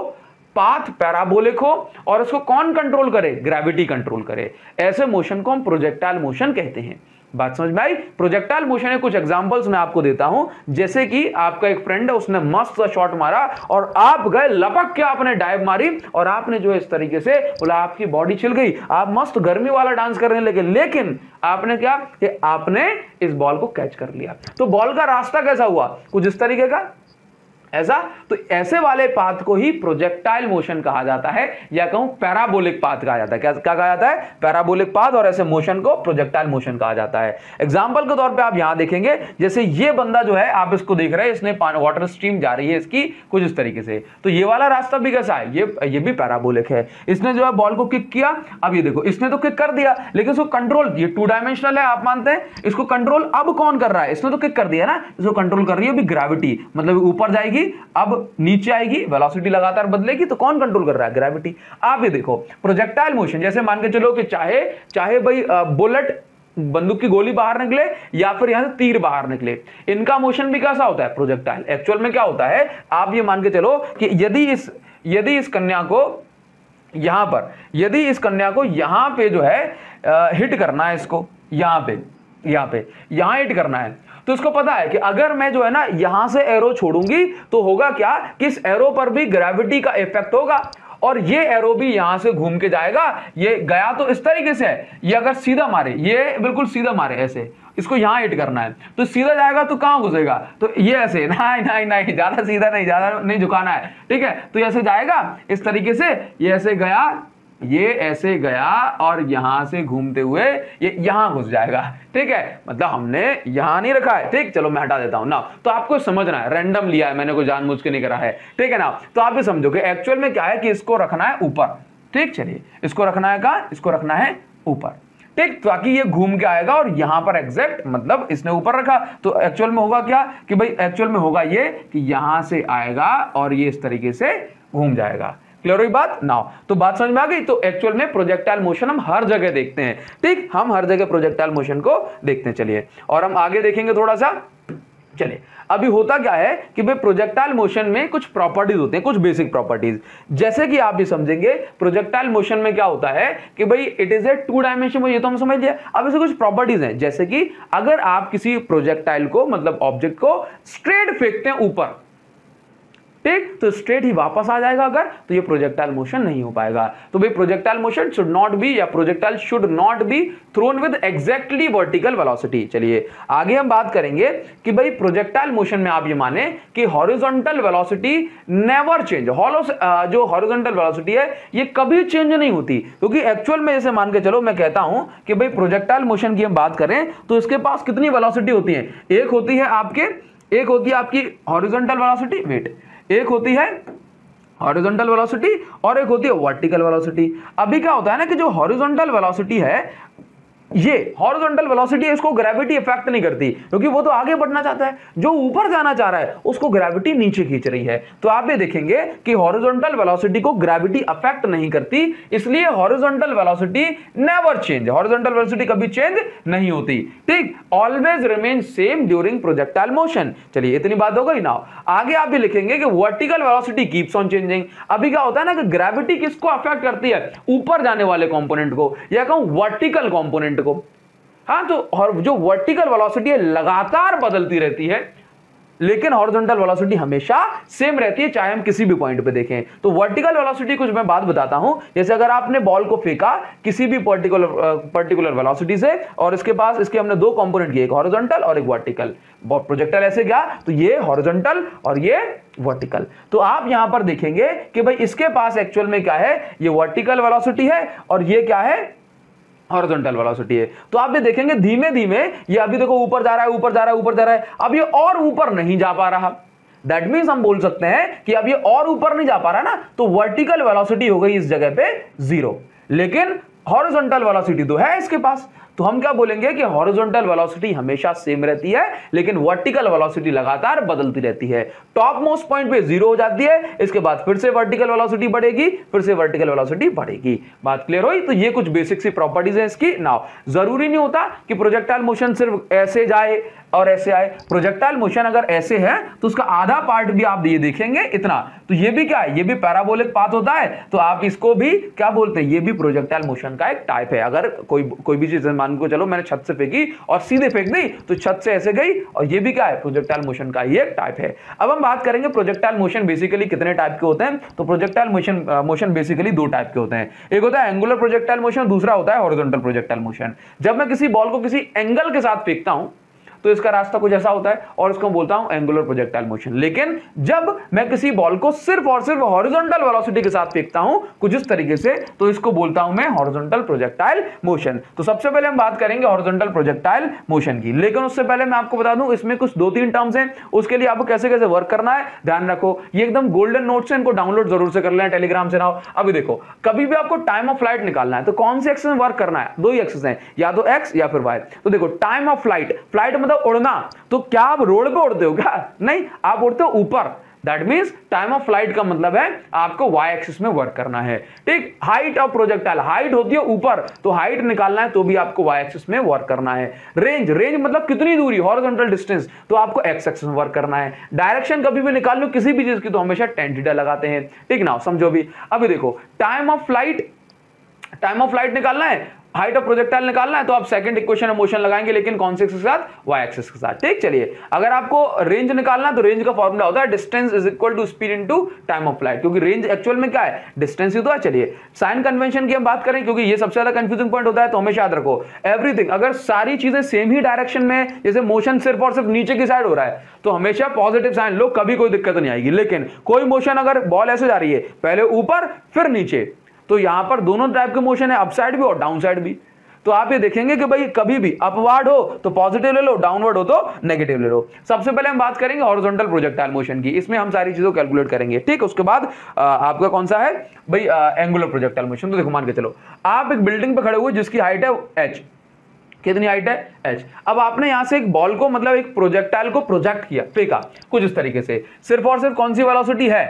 पाथ पैराबोलिक हो और इसको कौन कंट्रोल करे ग्रेविटी कंट्रोल करे ऐसे मोशन को हम प्रोजेक्टाइल मोशन कहते हैं बात समझ में आई प्रोजेक्टाइल मोशन है कुछ एग्जांपल्स मैं आपको देता हूं जैसे कि आपका एक फ्रेंड है उसने मस्त सा शॉट मारा और आप गए लपक के आपने डाइव मारी और आपने जो है इस तरीके से बोला आपकी बॉडी छिल गई आप मस्त गर्मी वाला डांस करने लगे लेकिन आपने क्या कि आपने इस बॉल को कैच कर लिया तो बॉल का रास्ता कैसा हुआ कुछ इस तरीके का ऐसा तो ऐसे वाले पाथ को ही प्रोजेक्टाइल मोशन कहा जाता है या कहूं पैराबोलिक पाथ कहा जाता है क्या कहा जाता है पैराबोलिक पाथ और ऐसे मोशन को प्रोजेक्टाइल मोशन कहा जाता है एग्जाम्पल के तौर पर आप यहां देखेंगे जैसे ये बंदा जो है आप इसको देख रहे हैं इसने वाटर स्ट्रीम जा रही है इसकी कुछ इस तरीके से तो ये वाला रास्ता भी कैसा है ये ये भी पैराबोलिक है इसने जो है बॉल को किक किया अब ये देखो इसने तो किक कर दिया लेकिन इसको कंट्रोल ये टू डायमेंशनल है आप मानते हैं इसको कंट्रोल अब कौन कर रहा है इसने तो किक कर दिया ना इसको कंट्रोल कर रही है अभी ग्रेविटी मतलब ऊपर जाएगी होगी अब नीचे आएगी वेलोसिटी लगातार बदलेगी तो कौन कंट्रोल कर रहा है ग्रेविटी आप ये देखो प्रोजेक्टाइल मोशन जैसे मान के चलो कि चाहे चाहे भाई बुलेट बंदूक की गोली बाहर निकले या फिर यहां से तीर बाहर निकले इनका मोशन भी कैसा होता है प्रोजेक्टाइल एक्चुअल में क्या होता है आप ये मान के चलो कि यदि इस यदि इस कन्या को यहां पर यदि इस कन्या को यहां पे जो है आ, हिट करना है इसको यहां पे यहां पे यहां हिट करना है तो इसको पता है कि अगर मैं जो है ना यहां से एरो छोड़ूंगी तो होगा क्या किस एरो पर भी ग्रेविटी का इफेक्ट होगा और ये एरो भी यहां से घूम के जाएगा ये गया तो इस तरीके से है ये अगर सीधा मारे ये बिल्कुल सीधा मारे ऐसे इसको यहां हिट करना है तो सीधा जाएगा तो कहां घुसेगा तो ये ऐसे नहीं नहीं नहीं ज़्यादा सीधा नहीं ज़्यादा नहीं झुकाना है ठीक है तो ऐसे जाएगा इस तरीके से ये ऐसे गया ये ऐसे गया और यहां से घूमते हुए ये यहां घुस जाएगा ठीक है मतलब हमने यहां नहीं रखा है ठीक चलो मैं हटा देता हूं ना तो आपको समझना है रैंडम लिया है मैंने कोई जानबूझ के नहीं करा है ठीक है ना तो आप भी समझोगे एक्चुअल में क्या है कि इसको रखना है ऊपर ठीक चलिए इसको रखना है कहा इसको रखना है ऊपर ठीक ताकि ये घूम के आएगा और यहां पर एग्जैक्ट मतलब इसने ऊपर रखा तो एक्चुअल में होगा क्या कि भाई एक्चुअल में होगा ये कि यहां से आएगा और ये इस तरीके से घूम जाएगा क्लियर हुई बात ना तो बात समझ में आ गई तो एक्चुअल में प्रोजेक्टाइल मोशन हम हर जगह देखते हैं ठीक हम हर जगह प्रोजेक्टाइल मोशन को देखते हैं चलिए और हम आगे देखेंगे थोड़ा सा चलिए अभी होता क्या है कि भाई प्रोजेक्टाइल मोशन में कुछ प्रॉपर्टीज होते हैं कुछ बेसिक प्रॉपर्टीज जैसे कि आप भी समझेंगे प्रोजेक्टाइल मोशन में क्या होता है कि भाई it is a two dimension ये तो हम समझ लिया अब इसे कुछ प्रॉपर्टीज हैं जैसे कि अगर आप किसी प्रोजेक्टाइल को मतलब ऑब्जेक्ट को स्ट्रेट फेंकते हैं ऊपर ठीक तो स्ट्रेट ही वापस आ जाएगा अगर तो ये प्रोजेक्टाइल मोशन नहीं हो पाएगा तो भाई projectile motion should not be या projectile should not be thrown with exactly vertical velocity चलिए आगे हम बात करेंगे कि भाई प्रोजेक्टाइल मोशन में आप ये माने कि हॉरिजॉन्टल वेलोसिटी नेवर चेंज जो हॉरिजॉन्टल वेलोसिटी है ये कभी चेंज नहीं होती क्योंकि तो एक्चुअल में जैसे मान के चलो मैं कहता हूं कि भाई प्रोजेक्टाइल मोशन की हम बात करें तो इसके पास कितनी वेलोसिटी होती है एक होती है आपके एक होती है आपकी हॉरिजॉन्टल वेलोसिटी वेट एक होती है हॉरिजॉन्टल वेलोसिटी और एक होती है वर्टिकल वेलोसिटी अभी क्या होता है ना कि जो हॉरिजॉन्टल वेलोसिटी है ये हॉरिजॉन्टल वेलोसिटी है इसको ग्रेविटी इफेक्ट नहीं करती क्योंकि वो तो आगे बढ़ना चाहता है जो ऊपर जाना चाह रहा है उसको ग्रेविटी नीचे खींच रही है तो आप ये देखेंगे कि हॉरिजॉन्टल वेलोसिटी को ग्रेविटी अफेक्ट नहीं करती इसलिए horizontal velocity never change horizontal velocity कभी चेंज नहीं होती ठीक always remain same during projectile motion चलिए इतनी बात हो गई ना आगे आप भी लिखेंगे कि vertical velocity keeps on changing अभी क्या होता है ना कि ग्रेविटी किसको अफेक्ट करती है ऊपर जाने वाले कॉम्पोनेंट को या कहूं वर्टिकल कॉम्पोनेंट को हाँ तो और जो वर्टिकल वेलोसिटी है लगातार बदलती रहती है लेकिन हॉरिजॉन्टल वेलोसिटी हमेशा सेम रहती है चाहे हम किसी भी पॉइंट पे देखें तो वर्टिकल वेलोसिटी कुछ मैं बात बताता हूं जैसे अगर आपने बॉल को फेंका किसी भी पर्टिकुलर पर्टिकुलर वेलोसिटी से और इसके पास इसके हमने दो कंपोनेंट किए एक हॉरिजॉन्टल और एक वर्टिकल प्रोजेक्टल ऐसे गया तो ये हॉरिजॉन्टल और ये वर्टिकल तो आप यहां पर देखेंगे कि भाई इसके पास एक्चुअल में क्या है ये वर्टिकल वेलोसिटी है और ये क्या है हॉरिजॉन्टल वेलोसिटी है तो आप भी देखेंगे धीमे धीमे ये अभी देखो ऊपर जा रहा है ऊपर जा रहा है ऊपर जा रहा है अब ये और ऊपर नहीं जा पा रहा दैट मीन्स हम बोल सकते हैं कि अब ये और ऊपर नहीं जा पा रहा ना तो वर्टिकल वेलोसिटी हो गई इस जगह पे जीरो लेकिन हॉरिजॉन्टल वेलोसिटी तो है इसके पास तो हम क्या बोलेंगे कि हॉरिजॉन्टल वेलोसिटी हमेशा सेम रहती है लेकिन वर्टिकल वेलोसिटी लगातार बदलती रहती है टॉप मोस्ट पॉइंट पे जीरो हो जाती है इसके बाद फिर से वर्टिकल वेलोसिटी बढ़ेगी फिर से वर्टिकल वेलोसिटी बढ़ेगी बात क्लियर हुई तो ये कुछ बेसिक सी प्रॉपर्टीज है इसकी नाउ जरूरी नहीं होता कि प्रोजेक्टाइल मोशन सिर्फ ऐसे जाए और ऐसे आए प्रोजेक्टाइल मोशन अगर ऐसे है तो उसका आधा पार्ट भी आप ये देखेंगे इतना तो ये भी क्या है ये भी पैराबोलिक पाथ होता है तो आप इसको भी क्या बोलते हैं ये भी प्रोजेक्टाइल मोशन का एक टाइप है अगर कोई कोई भी चीज मान को चलो मैंने छत से फेंकी और सीधे फेंक दी तो छत से ऐसे गई और ये भी क्या है प्रोजेक्टाइल मोशन का ही एक टाइप है अब हम बात करेंगे प्रोजेक्टाइल मोशन बेसिकली कितने टाइप के होते हैं तो प्रोजेक्टाइल मोशन मोशन बेसिकली दो टाइप के होते हैं एक होता है एंगुलर प्रोजेक्टाइल मोशन दूसरा होता है हॉरिजॉन्टल प्रोजेक्टाइल मोशन जब मैं किसी बॉल को किसी एंगल के साथ फेंकता हूं तो इसका रास्ता कुछ ऐसा होता है और इसको बोलता हूं एंगुलर प्रोजेक्टाइल मोशन लेकिन जब मैं किसी बॉल को सिर्फ और सिर्फ हॉरिजॉन्टल वेलोसिटी के साथ फेंकता हूं कुछ इस तरीके से तो इसको बोलता हूं मैं हॉरिजॉन्टल प्रोजेक्टाइल मोशन तो सबसे पहले हम बात करेंगे हॉरिजॉन्टल प्रोजेक्टाइल मोशन की लेकिन उससे पहले मैं आपको बता दूं इसमें कुछ दो तीन टर्म्स हैं उसके लिए आपको कैसे कैसे वर्क करना है ध्यान रखो ये एकदम गोल्डन नोट्स हैं इनको डाउनलोड जरूर से कर लेना टेलीग्राम से ना अभी देखो कभी भी आपको टाइम ऑफ फ्लाइट निकालना है तो कौन से एक्सेस में वर्क करना है दो ही एक्सेस हैं या तो एक्स या फिर वाई तो देखो टाइम ऑफ फ्लाइट फ्लाइट मतलब मतलब उड़ना तो क्या आप रोड पे उड़ते हो क्या नहीं आप उड़ते हो ऊपर that means time of flight का मतलब है आपको वाई एक्सिस में वर्क करना है ठीक हाइट ऑफ प्रोजेक्टाइल हाइट होती है ऊपर तो हाइट निकालना है तो भी आपको वाई एक्सिस में वर्क करना है रेंज रेंज मतलब कितनी दूरी हॉरिजॉन्टल डिस्टेंस तो आपको एक्स एक्सिस में वर्क करना है डायरेक्शन कभी भी निकाल लो किसी भी चीज की तो हमेशा टेन थीटा लगाते हैं ठीक ना समझो भी अभी देखो time of flight time of flight निकालना है हाइट ऑफ प्रोजेक्टाइल निकालना है तो आप सेकंड इक्वेशन में मोशन लगाएंगे लेकिन कौन से के साथ वाई एक्सेस के साथ ठीक चलिए अगर आपको रेंज निकालना तो रेंज का फॉर्मूला होता है distance is equal to speed into time of flight क्योंकि रेंज एक्चुअल में क्या है डिस्टेंस ही तो है चलिए साइन कन्वेंशन की हम बात करें क्योंकि ये सबसे ज्यादा कंफ्यूजिंग पॉइंट होता है तो हमेशा याद रखो एवरीथिंग अगर सारी चीजें सेम ही डायरेक्शन में जैसे मोशन सिर्फ और सिर्फ नीचे की साइड हो रहा है तो हमेशा पॉजिटिव साइन लो कभी कोई दिक्कत नहीं आएगी लेकिन कोई मोशन अगर बॉल ऐसे जा रही है पहले ऊपर फिर नीचे तो यहां पर दोनों टाइप के मोशन है अपसाइड भी और डाउन साइड भी तो आप ये देखेंगे कि भाई कभी भी अपवार्ड हो तो पॉजिटिव ले लो डाउनवर्ड हो तो नेगेटिव ले लो सबसे पहले हम बात करेंगे हॉरिजॉन्टल प्रोजेक्टाइल मोशन की इसमें हम सारी चीजों कैलकुलेट करेंगे ठीक उसके बाद आ, आपका कौन सा है भाई एंगुलर प्रोजेक्टाइल मोशन तो देखो मान के चलो आप एक बिल्डिंग पे खड़े हुए जिसकी हाइट है एच कितनी हाइट है एच अब आपने यहां से एक बॉल को मतलब एक प्रोजेक्टाइल को प्रोजेक्ट किया फेंका कुछ इस तरीके से सिर्फ और सिर्फ कौन सी वेलोसिटी है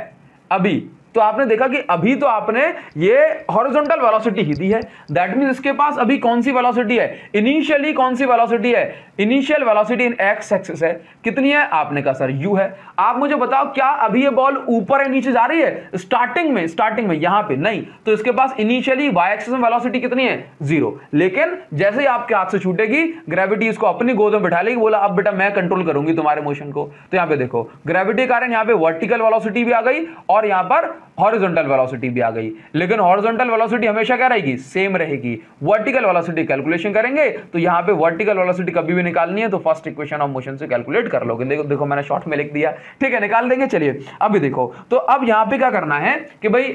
अभी तो आपने देखा कि अभी तो आपने ये हॉरिजॉन्टल वेलोसिटी ही दी है दैट मीन इसके पास अभी कौन सी वेलोसिटी है इनिशियली कौन सी वेलोसिटी है initial velocity in X axis है कितनी है आपने कहा सर यू है आप मुझे बताओ क्या अभी ये बॉल ऊपर या नीचे जा रही है स्टार्टिंग में स्टार्टिंग में यहां पे नहीं तो इसके पास इनिशियली एक्सिस में वेलोसिटी कितनी है जीरो लेकिन जैसे ही आपके हाथ से छूटेगी ग्रेविटी इसको अपनी गोद में बिठा लेगी बोला अब बेटा मैं कंट्रोल करूंगी तुम्हारे मोशन को तो यहां पे देखो ग्रेविटी के कारण यहां पे वर्टिकल वेलोसिटी भी आ गई और यहां पर हॉरिजॉन्टल वेलोसिटी भी आ गई लेकिन हॉरिजॉन्टल वेलोसिटी हमेशा क्या रहेगी सेम रहेगी वर्टिकल वेलोसिटी कैलकुलेशन करेंगे तो यहां पे वर्टिकल वेलोसिटी कभी भी निकालनी है तो फर्स्ट इक्वेशन ऑफ मोशन से कैलकुलेट कर लोगे देखो देखो मैंने शॉर्ट में लिख दिया ठीक है निकाल देंगे चलिए अभी देखो तो अब यहां पे क्या करना है कि भाई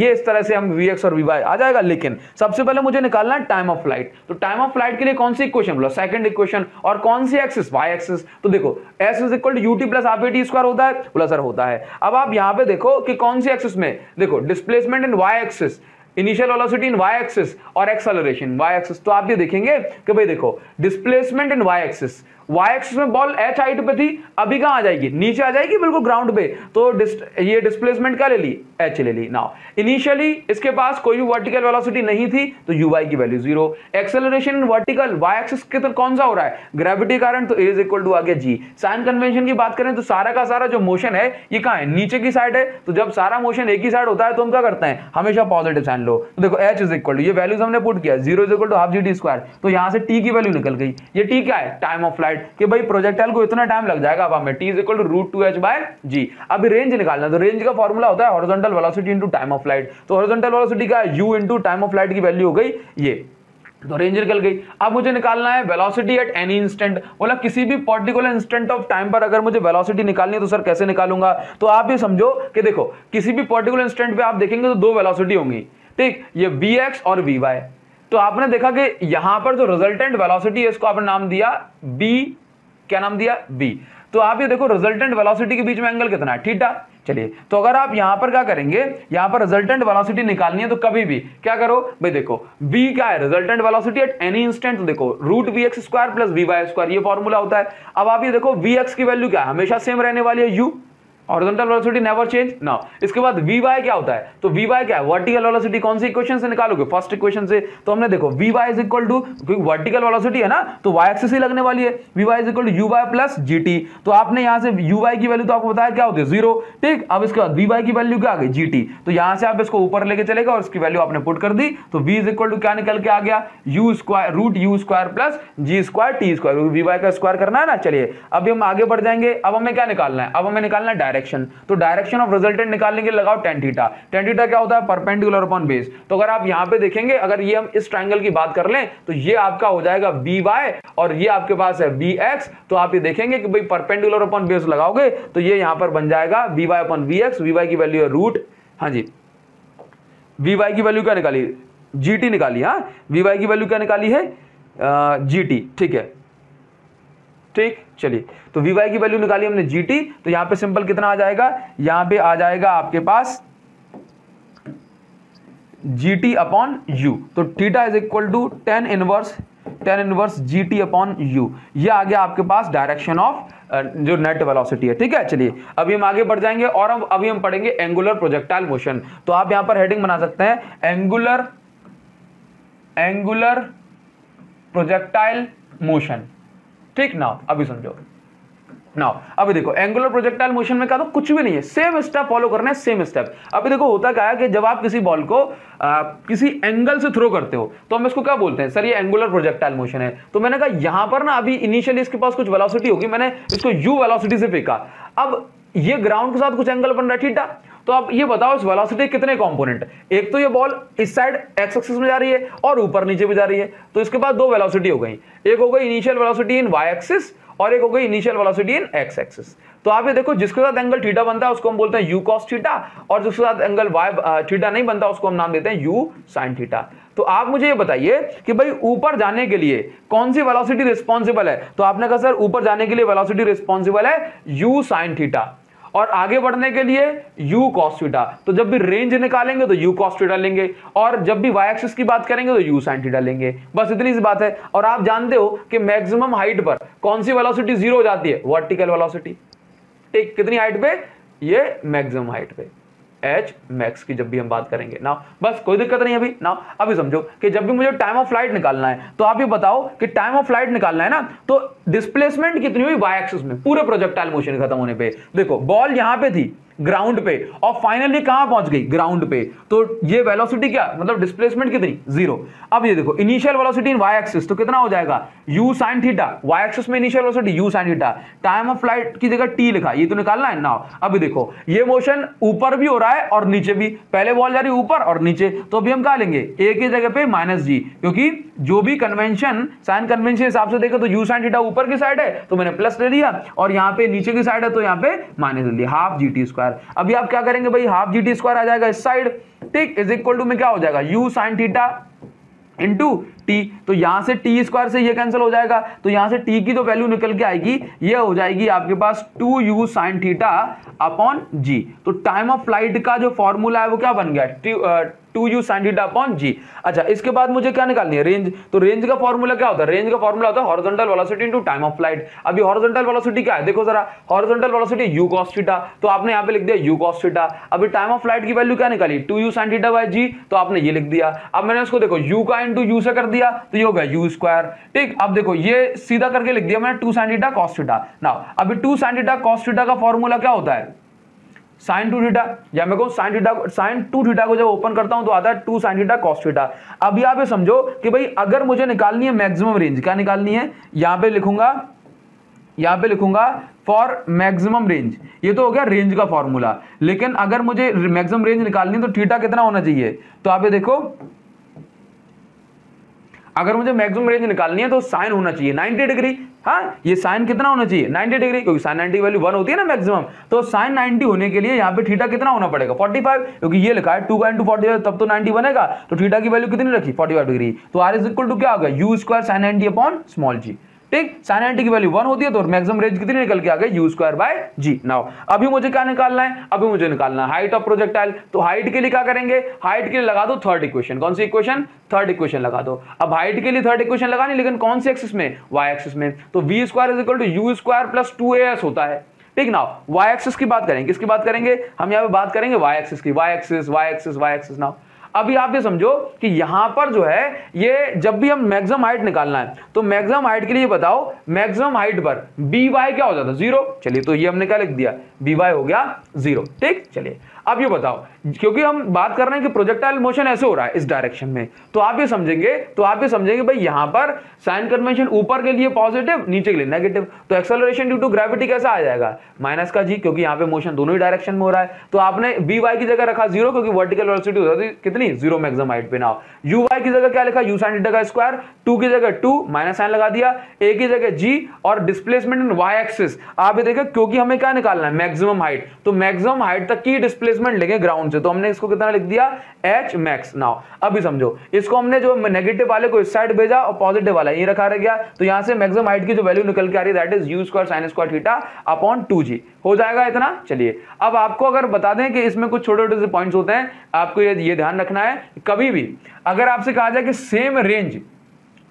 ये इस तरह से हम वी और वी आ जाएगा लेकिन सबसे पहले मुझे निकालना है टाइम ऑफ फ्लाइट तो टाइम ऑफ फ्लाइट के लिए कौन सी इक्वेशन बोला सेकंड इक्वेशन और कौन सी एक्सिस वाई एक्सिस तो देखो S is equal to U T plus आप टी स्क्वायर होता है बोला सर होता है अब आप यहां पे देखो कि कौन सी एक्सिस में देखो displacement in Y axis initial velocity in Y axis और एक्सेलरेशन वाई एक्सिस तो आप ये देखेंगे कि भाई देखो displacement in Y axis Y axis में बॉल एच हाइट पे थी अभी कहां आ जाएगी नीचे आ जाएगी बिल्कुल ग्राउंड पे तो ये डिस्प्लेसमेंट क्या ले ली एच ले ली नाउ इनिशियली इसके पास कोई भी वर्टिकल वेलोसिटी नहीं थी तो यू की value zero acceleration in vertical Y axis के तरफ तो कौन सा हो रहा है ग्रेविटी कारण तो इज इक्वल टू आगे गया जी साइन कन्वेंशन की बात करें तो सारा का सारा जो मोशन है ये कहां है नीचे की साइड है तो जब सारा मोशन एक ही साइड होता है तो हम क्या करते हैं हमेशा पॉजिटिव साइन लो तो देखो एच इज इक्वल टू ये वैल्यूज हमने पुट किया zero is equal to half G T square तो यहां से टी की वैल्यू निकल गई ये टी क्या है टाइम ऑफ फ्लाइट राइट कि भाई प्रोजेक्टाइल को इतना टाइम लग जाएगा अब हमें T is equal to root two H by G अब रेंज निकालना तो रेंज का फॉर्मूला होता है horizontal velocity into time of flight तो हॉरिजॉन्टल वेलोसिटी का U into time of flight की वैल्यू हो गई ये तो रेंज निकल गई अब मुझे निकालना है वेलोसिटी एट एनी इंस्टेंट बोला किसी भी पर्टिकुलर इंस्टेंट ऑफ टाइम पर अगर मुझे वेलोसिटी निकालनी है तो सर कैसे निकालूंगा तो आप ये समझो कि देखो किसी भी पर्टिकुलर इंस्टेंट पे आप देखेंगे तो दो वेलोसिटी होंगी ठीक ये वी एक्स और वी वाई तो आपने देखा कि यहां पर जो रिजल्टेंट वेलोसिटी है इसको आपने नाम दिया बी क्या नाम दिया बी तो आप ये देखो रिजल्टेंट वेलोसिटी के बीच में एंगल कितना है ठीक चलिए तो अगर आप यहां पर क्या करेंगे यहां पर रिजल्टेंट वेलोसिटी निकालनी है तो कभी भी क्या करो भाई देखो v क्या है resultant velocity at any instant देखो root V X square plus V Y square ये फॉर्मूला होता है अब आप ये देखो वी एक्स की वैल्यू क्या है हमेशा सेम रहने वाली है U horizontal velocity never change ना इसके बाद वी वाई क्या होता है तो वी वाई क्या है वर्टिकल वेलोसिटी कौन सी इक्वेशन से निकालोगे फर्स्ट इक्वेशन से तो हमने देखो V Y is equal to क्योंकि वर्टिकल वेलोसिटी है ना तो वाई एक्सिस ही लगने वाली है V Y is equal to U Y plus G T तो आपने यहाँ से यू वाई की वैल्यू तो आपको बताया क्या होती है जीरो ठीक अब इसके बाद वी वाई की वैल्यू क्या आ गई जी टी तो यहाँ से आप इसको ऊपर लेके चलेगा और इसकी वैल्यू आपने पुट कर दी तो वी इज इक्वल टू क्या निकल के आ गया U square root U square plus G square T square V Y का स्क्वायर करना है ना चलिए अभी हम आगे बढ़ जाएंगे अब हमें क्या निकालना है अब हमें निकालना है डायरेक्ट डायरेक्शन तो डायरेक्शन ऑफ रिजल्टेंट निकालने के लगाओ टेन थीटा टेन थीटा क्या होता है परपेंडिकुलर अपॉन बेस तो अगर आप यहां पे देखेंगे अगर ये हम इस ट्राइंगल की बात कर लें तो ये आपका हो जाएगा बी वाई और ये आपके पास है बी एक्स तो आप ये देखेंगे कि भाई परपेंडिकुलर अपॉन बेस लगाओगे तो ये यहां पर बन जाएगा B Y upon V X V Y की वैल्यू है रूट हाँ जी वी वाई की वैल्यू क्या निकाली जी टी निकाली हाँ वी वाई की वैल्यू क्या निकाली है जी टी ठीक है ठीक चलिए तो VY की वैल्यू निकाली हमने जी तो यहां पे सिंपल कितना आ जाएगा यहां पे आ जाएगा आपके पास जी टी अपॉन यू तो theta is equal to tan inverse tan inverse G T upon U ये आ गया आपके पास डायरेक्शन ऑफ जो नेट वेलोसिटी है ठीक है चलिए अभी हम आगे बढ़ जाएंगे और हम अभी हम पढ़ेंगे एंगुलर प्रोजेक्टाइल मोशन तो आप यहां पर हेडिंग बना सकते हैं एंगुलर एंगुलर प्रोजेक्टाइल मोशन ठीक ना अभी समझो ना अभी देखो एंगुलर प्रोजेक्टाइल मोशन में क्या तो कुछ भी नहीं है सेम स्टेप फॉलो करना है सेम स्टेप अभी देखो होता क्या है कि जब आप किसी बॉल को आ, किसी एंगल से थ्रो करते हो तो हम इसको क्या बोलते हैं सर ये एंगुलर प्रोजेक्टाइल मोशन है तो मैंने कहा यहां पर ना अभी इनिशियली इसके पास कुछ वेलोसिटी होगी मैंने इसको यू वेलोसिटी से फेंका अब ये ग्राउंड के साथ कुछ एंगल बन रहा है थीटा तो आप ये बताओ इस वेलोसिटी कितने कंपोनेंट एक तो ये बॉल इस साइड एक्स एक्सिस में जा रही है और ऊपर नीचे भी जा रही है तो इसके बाद दो वेलोसिटी हो गई एक हो गई initial velocity in Y axis और एक हो गई initial velocity in X axis तो आप ये देखो जिसके साथ एंगल थीटा बनता है उसको हम बोलते हैं यू कॉस थीटा और जिसके साथ एंगल वाई थीटा नहीं बनता उसको हम नाम देते हैं यू साइन थीटा तो आप मुझे ये बताइए कि भाई ऊपर जाने के लिए कौन सी वेलोसिटी रिस्पॉन्सिबल है तो आपने कहा सर ऊपर जाने के लिए वेलोसिटी रिस्पॉन्सिबल है यू साइन थीटा और आगे बढ़ने के लिए यू थीटा तो जब भी रेंज निकालेंगे तो यू थीटा लेंगे और जब भी y एक्सिस की बात करेंगे तो यू sin थीटा लेंगे बस इतनी सी बात है और आप जानते हो कि मैक्सिमम हाइट पर कौन सी वेलोसिटी जीरो हो जाती है वर्टिकल वेलोसिटी ठीक कितनी हाइट पे ये मैक्सिमम हाइट पे एच मैक्स की जब भी हम बात करेंगे ना बस कोई दिक्कत नहीं अभी ना अभी समझो कि जब भी मुझे टाइम ऑफ फ्लाइट निकालना है तो आप ये बताओ कि टाइम ऑफ फ्लाइट निकालना है ना तो डिस्प्लेसमेंट कितनी हुई वाई एक्सिस में पूरे प्रोजेक्टाइल मोशन खत्म होने पर देखो बॉल यहां पर थी ग्राउंड पे और फाइनली कहां पहुंच गई ग्राउंड पे तो ये वेलोसिटी क्या मतलब डिस्प्लेसमेंट कितनी जीरो अब ये देखो initial velocity in Y axis तो कितना हो जाएगा U sine theta Y axis में initial velocity U sine theta time of flight की जगह टी लिखा ये तो निकालना है ना अभी देखो ये मोशन ऊपर भी हो रहा है और नीचे भी पहले बॉल जा रही ऊपर और नीचे तो अभी हम कहा लेंगे ए की जगह पे माइनस जी क्योंकि जो भी कन्वेंशन साइन कन्वेंशन हिसाब से देखो तो यू साइन थीटा ऊपर की साइड है तो मैंने प्लस ले लिया और यहाँ पे नीचे की साइड है तो यहाँ पे माइनस ले लिया हाफ जी स्क्वायर अभी आप क्या करेंगे भाई हाफ जी स्क्वायर आ जाएगा इस साइड ठीक इज इक्वल टू में क्या हो जाएगा U sine theta into T तो यहां से टी स्क्वायर से ये कैंसिल हो जाएगा तो यहां से टी की तो वैल्यू निकल के आएगी ये हो जाएगी आपके पास two U sine theta upon G तो टाइम ऑफ फ्लाइट का जो फॉर्मूला है वो क्या बन गया two U sine theta upon G अच्छा इसके बाद मुझे क्या निकालनी है रेंज तो रेंज का फॉर्मूला क्या होता है रेंज का फॉर्मूला होता है horizontal velocity into time of flight अभी हॉरिजॉन्टल वेलोसिटी क्या है देखो जरा horizontal velocity U cos theta तो आपने यहां पे लिख दिया यू cos थीटा अभी टाइम ऑफ फ्लाइट की वैल्यू क्या निकाली two U sine theta by G तो आपने ये लिख दिया अब मैंने उसको देखो यू का इनटू यू से कर दिया दिया तो ये हो गया यू स्क्वायर ठीक अब देखो ये सीधा करके लिख दिया मैंने टू साइन डीटा कॉस्टिटा ना अभी टू साइन डीटा कॉस्टिटा का फॉर्मूला क्या होता है साइन टू डीटा या मैं कहूँ sine theta sine two theta को जब ओपन करता हूं तो आता है two sine theta cos theta अभी आप ये समझो कि भाई अगर मुझे निकालनी है मैक्सिमम रेंज क्या निकालनी है यहां पे लिखूंगा यहां पे लिखूंगा फॉर मैक्सिमम रेंज ये तो हो गया रेंज का फॉर्मूला लेकिन अगर मुझे मैक्सिमम रेंज निकालनी है तो थीटा कितना होना चाहिए तो आप ये देखो अगर मुझे मैक्सिमम रेंज निकालनी है तो साइन होना चाहिए 90 डिग्री हाँ ये साइन कितना होना चाहिए 90 डिग्री क्योंकि साइन 90 वैल्यू वन होती है ना मैक्सिमम तो साइन 90 होने के लिए यहाँ पे थीटा कितना होना पड़ेगा 45 क्योंकि ये लिखा है टू का इंटू फोर्टी तब तो 90 बनेगा तो थीटा की वैल्यू कितनी रखी फाइव डिग्री तो आर इज इक्वल टू क्या होगा U square sine ninety upon small G ठीक साइन एंटी की वैल्यू वन होती है तो मैक्सिमम रेंज कितनी निकल के आ गई U square by G now अभी मुझे क्या निकालना है अभी मुझे निकालना है हाइट ऑफ प्रोजेक्टाइल तो हाइट के लिए क्या करेंगे हाइट के लिए लगा दो थर्ड इक्वेशन कौन सी इक्वेशन थर्ड इक्वेशन लगा दो अब हाइट के लिए थर्ड इक्वेशन लगानी लेकिन कौन सी एक्सिस में वाई एक्सिस में तो V square is equal to U square plus two A S होता है ठीक ना वाई एक्सिस की बात करेंगे किसकी बात करेंगे हम यहाँ पे बात करेंगे वाई एक्सिस की Y axis Y axis Y axis now अभी आप ये समझो कि यहां पर जो है ये जब भी हम मैक्सिमम हाइट निकालना है तो मैक्सिमम हाइट के लिए बताओ मैक्सिमम हाइट पर बी वाई क्या हो जाता है जीरो चलिए तो ये हमने क्या लिख दिया बी वाई हो गया जीरो ठीक चलिए अब ये बताओ क्योंकि हम बात कर रहे हैं कि प्रोजेक्टाइल मोशन ऐसे हो रहा है इस डायरेक्शन में तो आप ये समझेंगे तो आप ये समझेंगे भाई यहां पर साइन कन्वेंशन ऊपर के लिए पॉजिटिव नीचे के लिए नेगेटिव तो एक्सेलरेशन ड्यू टू ग्रेविटी कैसा आ जाएगा माइनस का जी क्योंकि यहां पे मोशन दोनों ही डायरेक्शन में हो रहा है तो आपने बी वाई की जगह रखा जीरो क्योंकि वर्टिकल वर्सिटी होती है तो कितनी जीरो मैक्सिमम हाइट पे ना यू वाई की जगह क्या लिखा यू साइन का स्क्वायर टू की जगह टू माइनस साइन लगा दिया ए की जगह जी और डिस्प्लेसमेंट इन वाई एक्सिस आप ये देखें क्योंकि हमें क्या निकालना है मैक्सिमम हाइट तो मैक्सिमम हाइट तक की डिस्प्लेसमेंट लेंगे ग्राउंड पहुंचे तो हमने इसको कितना लिख दिया एच मैक्स नाउ अभी समझो इसको हमने जो नेगेटिव वाले को इस साइड भेजा और पॉजिटिव वाला ये रखा रह गया तो यहां से मैक्सिमम हाइट की जो वैल्यू निकल के आ रही है that is U square sine square theta upon two G हो जाएगा इतना चलिए अब आपको अगर बता दें कि इसमें कुछ छोटे छोटे से पॉइंट्स होते हैं आपको ये ध्यान रखना है कभी भी अगर आपसे कहा जाए कि सेम रेंज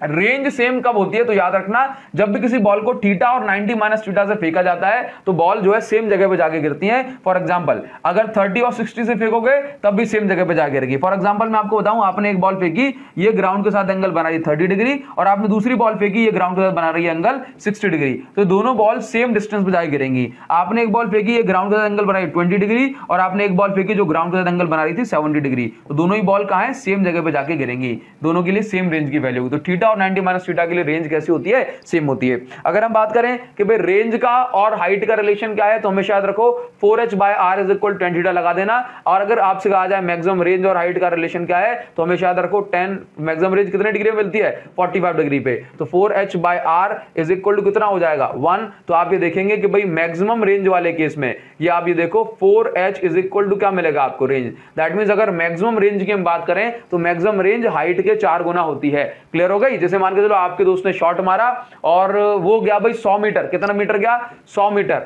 रेंज सेम कब होती है तो याद रखना जब भी किसी बॉल को थीटा और 90 माइनस थीटा से फेंका जाता है तो बॉल जो है सेम जगह पे जाके गिरती है फॉर एग्जांपल अगर 30 और 60 से फेंकोगे तब भी सेम जगह पे जाके गिरेगी फॉर एग्जांपल मैं आपको बताऊं आपने एक बॉल फेंकी ये ग्राउंड के साथ एंगल बना रही थर्टी डिग्री और आपने दूसरी बॉल फेंकी ये ग्राउंड के साथ बना रही है एंगल सिक्सटी डिग्री तो दोनों बॉल सेम डिस्टेंस पर जाकर गिरेंगी आपने एक बॉल फेंकी ये ग्राउंड के साथ एंगल बनाई ट्वेंटी डिग्री और आपने एक बॉल फेंकी जो ग्राउंड के साथ एंगल बना रही थी सेवेंटी डिग्री तो दोनों ही बॉल कहा है सेम जगह पर जाके गिरेंगी दोनों के लिए सेम रेंज की वैल्यू तो थीटा थीटा और नाइनटी माइनस थीटा के लिए रेंज कैसी होती है सेम होती है अगर हम बात करें कि भाई रेंज का और हाइट का रिलेशन क्या है तो हमेशा याद रखो four H by R is equal tan theta लगा देना और अगर आपसे कहा जाए मैक्सिमम रेंज और हाइट का रिलेशन क्या है तो हमेशा याद रखो टेन मैक्सिमम रेंज कितने डिग्री में मिलती है फोर्टी फाइव डिग्री पे तो four H by R is equal to कितना हो जाएगा वन तो आप ये देखेंगे कि भाई मैक्सिमम रेंज वाले केस में ये आप ये देखो four H is equal to क्या मिलेगा आपको रेंज दैट मीन्स अगर मैक्सिमम रेंज की हम बात करें तो मैक्सिमम रेंज हाइट के चार गुना होती है क्लियर हो गई जैसे मान के चलो आपके दोस्त ने शॉट मारा और वो गया भाई सौ मीटर कितना मीटर गया सौ मीटर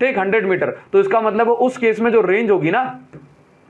ठीक हंड्रेड मीटर तो इसका मतलब उस केस में जो रेंज होगी ना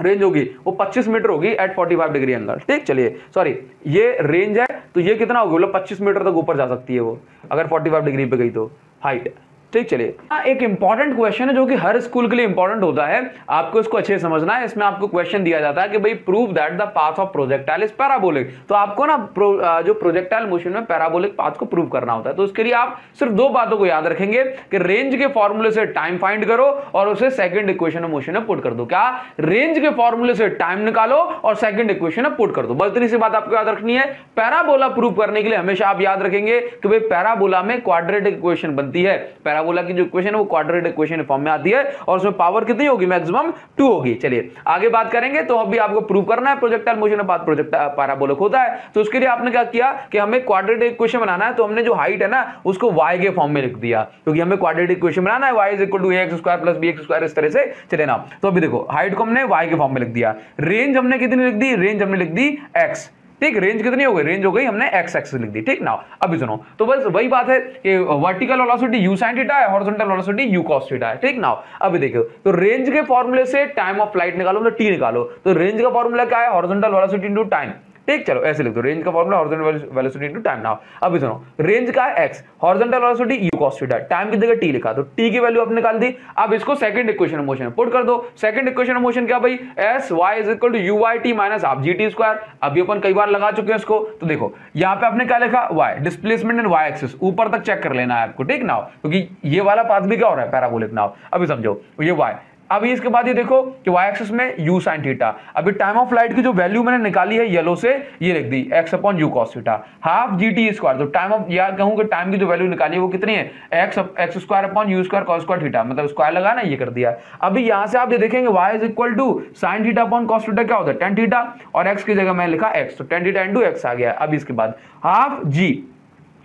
रेंज होगी वो 25 मीटर होगी एट 45 डिग्री एंगल ठीक चलिए सॉरी ये रेंज है तो ये कितना होगी मतलब 25 मीटर तक ऊपर जा सकती है वो अगर 45 डिग्री पे गई तो हाइट ठीक चलिए हाँ, एक इंपॉर्टेंट क्वेश्चन है जो कि हर स्कूल के लिए इंपॉर्टेंट होता है आपको इसको अच्छे से समझना है इसमें आपको क्वेश्चन दिया जाता है कि भाई prove that the path of projectile is parabolic तो आपको ना जो प्रोजेक्टाइल मोशन में पैराबोलिक पाथ को प्रूव करना होता है तो उसके लिए आप सिर्फ दो बातों को याद रखेंगे कि रेंज के फॉर्मूले से टाइम फाइंड करो और उसे सेकंड इक्वेशन ऑफ मोशन में पुट कर दो क्या रेंज के फॉर्मूले से टाइम निकालो और सेकंड इक्वेशन में पुट कर दो बस इतनी सी बात आपको याद रखनी है पैराबोला प्रूव करने के लिए हमेशा आप याद रखेंगे कि भाई पैराबोला में क्वाड्रेटिक इक्वेशन बनती है पैरा पैराबोला की जो इक्वेशन है वो क्वाड्रेटिक इक्वेशन फॉर्म में आती है और उसमें पावर कितनी होगी मैक्सिमम टू होगी चलिए आगे बात करेंगे तो अभी आपको प्रूव करना है प्रोजेक्टाइल मोशन के बाद प्रोजेक्ट पैराबोलिक होता है तो उसके लिए आपने क्या किया कि हमें क्वाड्रेटिक इक्वेशन बनाना है तो हमने जो हाइट है ना उसको वाई के फॉर्म में लिख दिया क्योंकि हमें क्वाड्रेटिक इक्वेशन बनाना है Y is equal to X square plus B X square इस तरह से चले ना तो अभी देखो हाइट को हमने वाई के फॉर्म में लिख दिया रेंज हमने कितनी लिख दी रेंज हमने लिख दी एक्स ठीक रेंज कितनी हो गई रेंज हो गई हमने एक्स एक्स लिख दी ठीक ना अभी सुनो तो बस वही बात है कि vertical velocity U sine theta है horizontal velocity U cos theta है ठीक ना अभी देखो तो रेंज के फॉर्मूले से टाइम ऑफ फ्लाइट निकालो मतलब टी निकालो तो रेंज का फॉर्मूला क्या है हॉरिजॉन्टल वेलोसिटी इनटू टाइम ठीक चलो ऐसे लिख दो रेंज का formula horizontal velocity into time now अभी सुनो रेंज का X horizontal velocity U cos theta time की जगह टी लिखा दो तो टी की वैल्यू आपने निकाल दी अब इसको second equation of motion put कर दो सेकंड इक्वेशन ऑफ मोशन क्या भाई S Y is equal to U Y T minus आप जी टी स्क्वायर अभी अपन कई बार लगा चुके हैं इसको तो देखो यहां पे आपने क्या लिखा Y displacement and Y axis ऊपर तक चेक कर लेना है आपको ठीक नाउ क्योंकि ये वाला पाथ भी क्या हो रहा है पैराबोलिक नाउ अभी समझो ये वाई अभी इसके बाद ये देखो कि y एक्सिस में u sin थीटा अभी टाइम ऑफ फ्लाइट की जो वैल्यू मैंने निकाली है येलो से ये लिख दी x upon u cos theta half gt square तो टाइम ऑफ यार कहूं कि टाइम की जो वैल्यू निकाली है वो कितनी है x x square upon u square cos square theta मतलब स्क्वायर लगा ना ये कर दिया अभी यहां से आप ये देखेंगे y is equal to sine theta upon cos theta क्या होता है tan थीटा और x की जगह मैंने लिखा x तो tan थीटा x आ गया अभी इसके बाद half g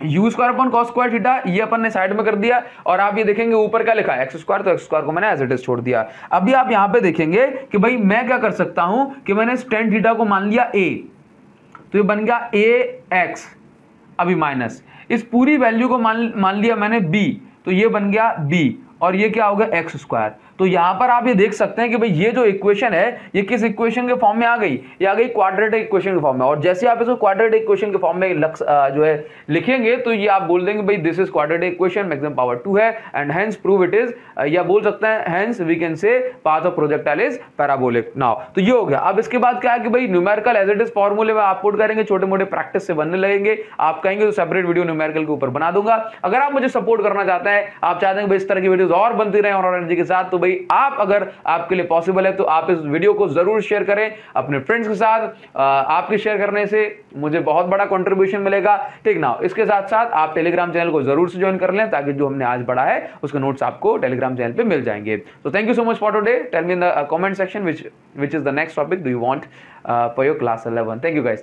U square upon cos square theta ये अपन ने साइड में कर दिया और आप ये देखेंगे ऊपर क्या लिखा है एक्स स्क्वायर तो एक्स स्क्वायर को मैंने एज इट इज छोड़ दिया अभी आप यहां पे देखेंगे कि भाई मैं क्या कर सकता हूं कि मैंने टेन थीटा को मान लिया ए तो ये बन गया ए एक्स अभी माइनस इस पूरी वैल्यू को मान मान लिया मैंने बी तो ये बन गया बी और ये क्या हो गया एक्स स्क्वायर तो यहां पर आप ये देख सकते हैं कि भाई ये जो इक्वेशन है ये किस इक्वेशन के फॉर्म में आ गई ये आ गई क्वाड्रेटिक इक्वेशन के फॉर्म में और जैसे आप इसको क्वाड्रेटिक इक्वेशन के फॉर्म में लक्ष जो है लिखेंगे तो ये आप बोल देंगे भाई this is quadratic equation maximum power two है and hence prove it is या बोल सकते हैं hence we can say path of projectile is parabolic now तो ये हो गया अब इसके बाद क्या है कि भाई न्यूमेरिकल एज इट इज फॉर्मूले में आप पुट करेंगे छोटे मोटे प्रैक्टिस से बनने लगेंगे आप कहेंगे तो सेपरेट वीडियो न्यूमेरिकल के ऊपर बना दूंगा अगर आप मुझे सपोर्ट करना चाहते हैं आप चाहते हैं भाई इस तरह की वीडियोज और बनती रहे और एनर्जी के साथ तो भाई आप अगर आपके लिए पॉसिबल है तो आप इस वीडियो को ज़रूर शेयर करें अपने फ्रेंड्स के साथ आपके शेयर करने से मुझे बहुत बड़ा कॉन्ट्रीब्यूशन मिलेगा ठीक ना इसके साथ साथ आप टेलीग्राम चैनल को ज़रूर से ज्वाइन कर लें ताकि जो हमने आज बढ़ा है उसके नोट्स आपको टेलीग्राम चैनल पर मिल जाएंगे तो thank you so much for to tell me in the comment section which which is the next topic do you want for your class eleven thank you guys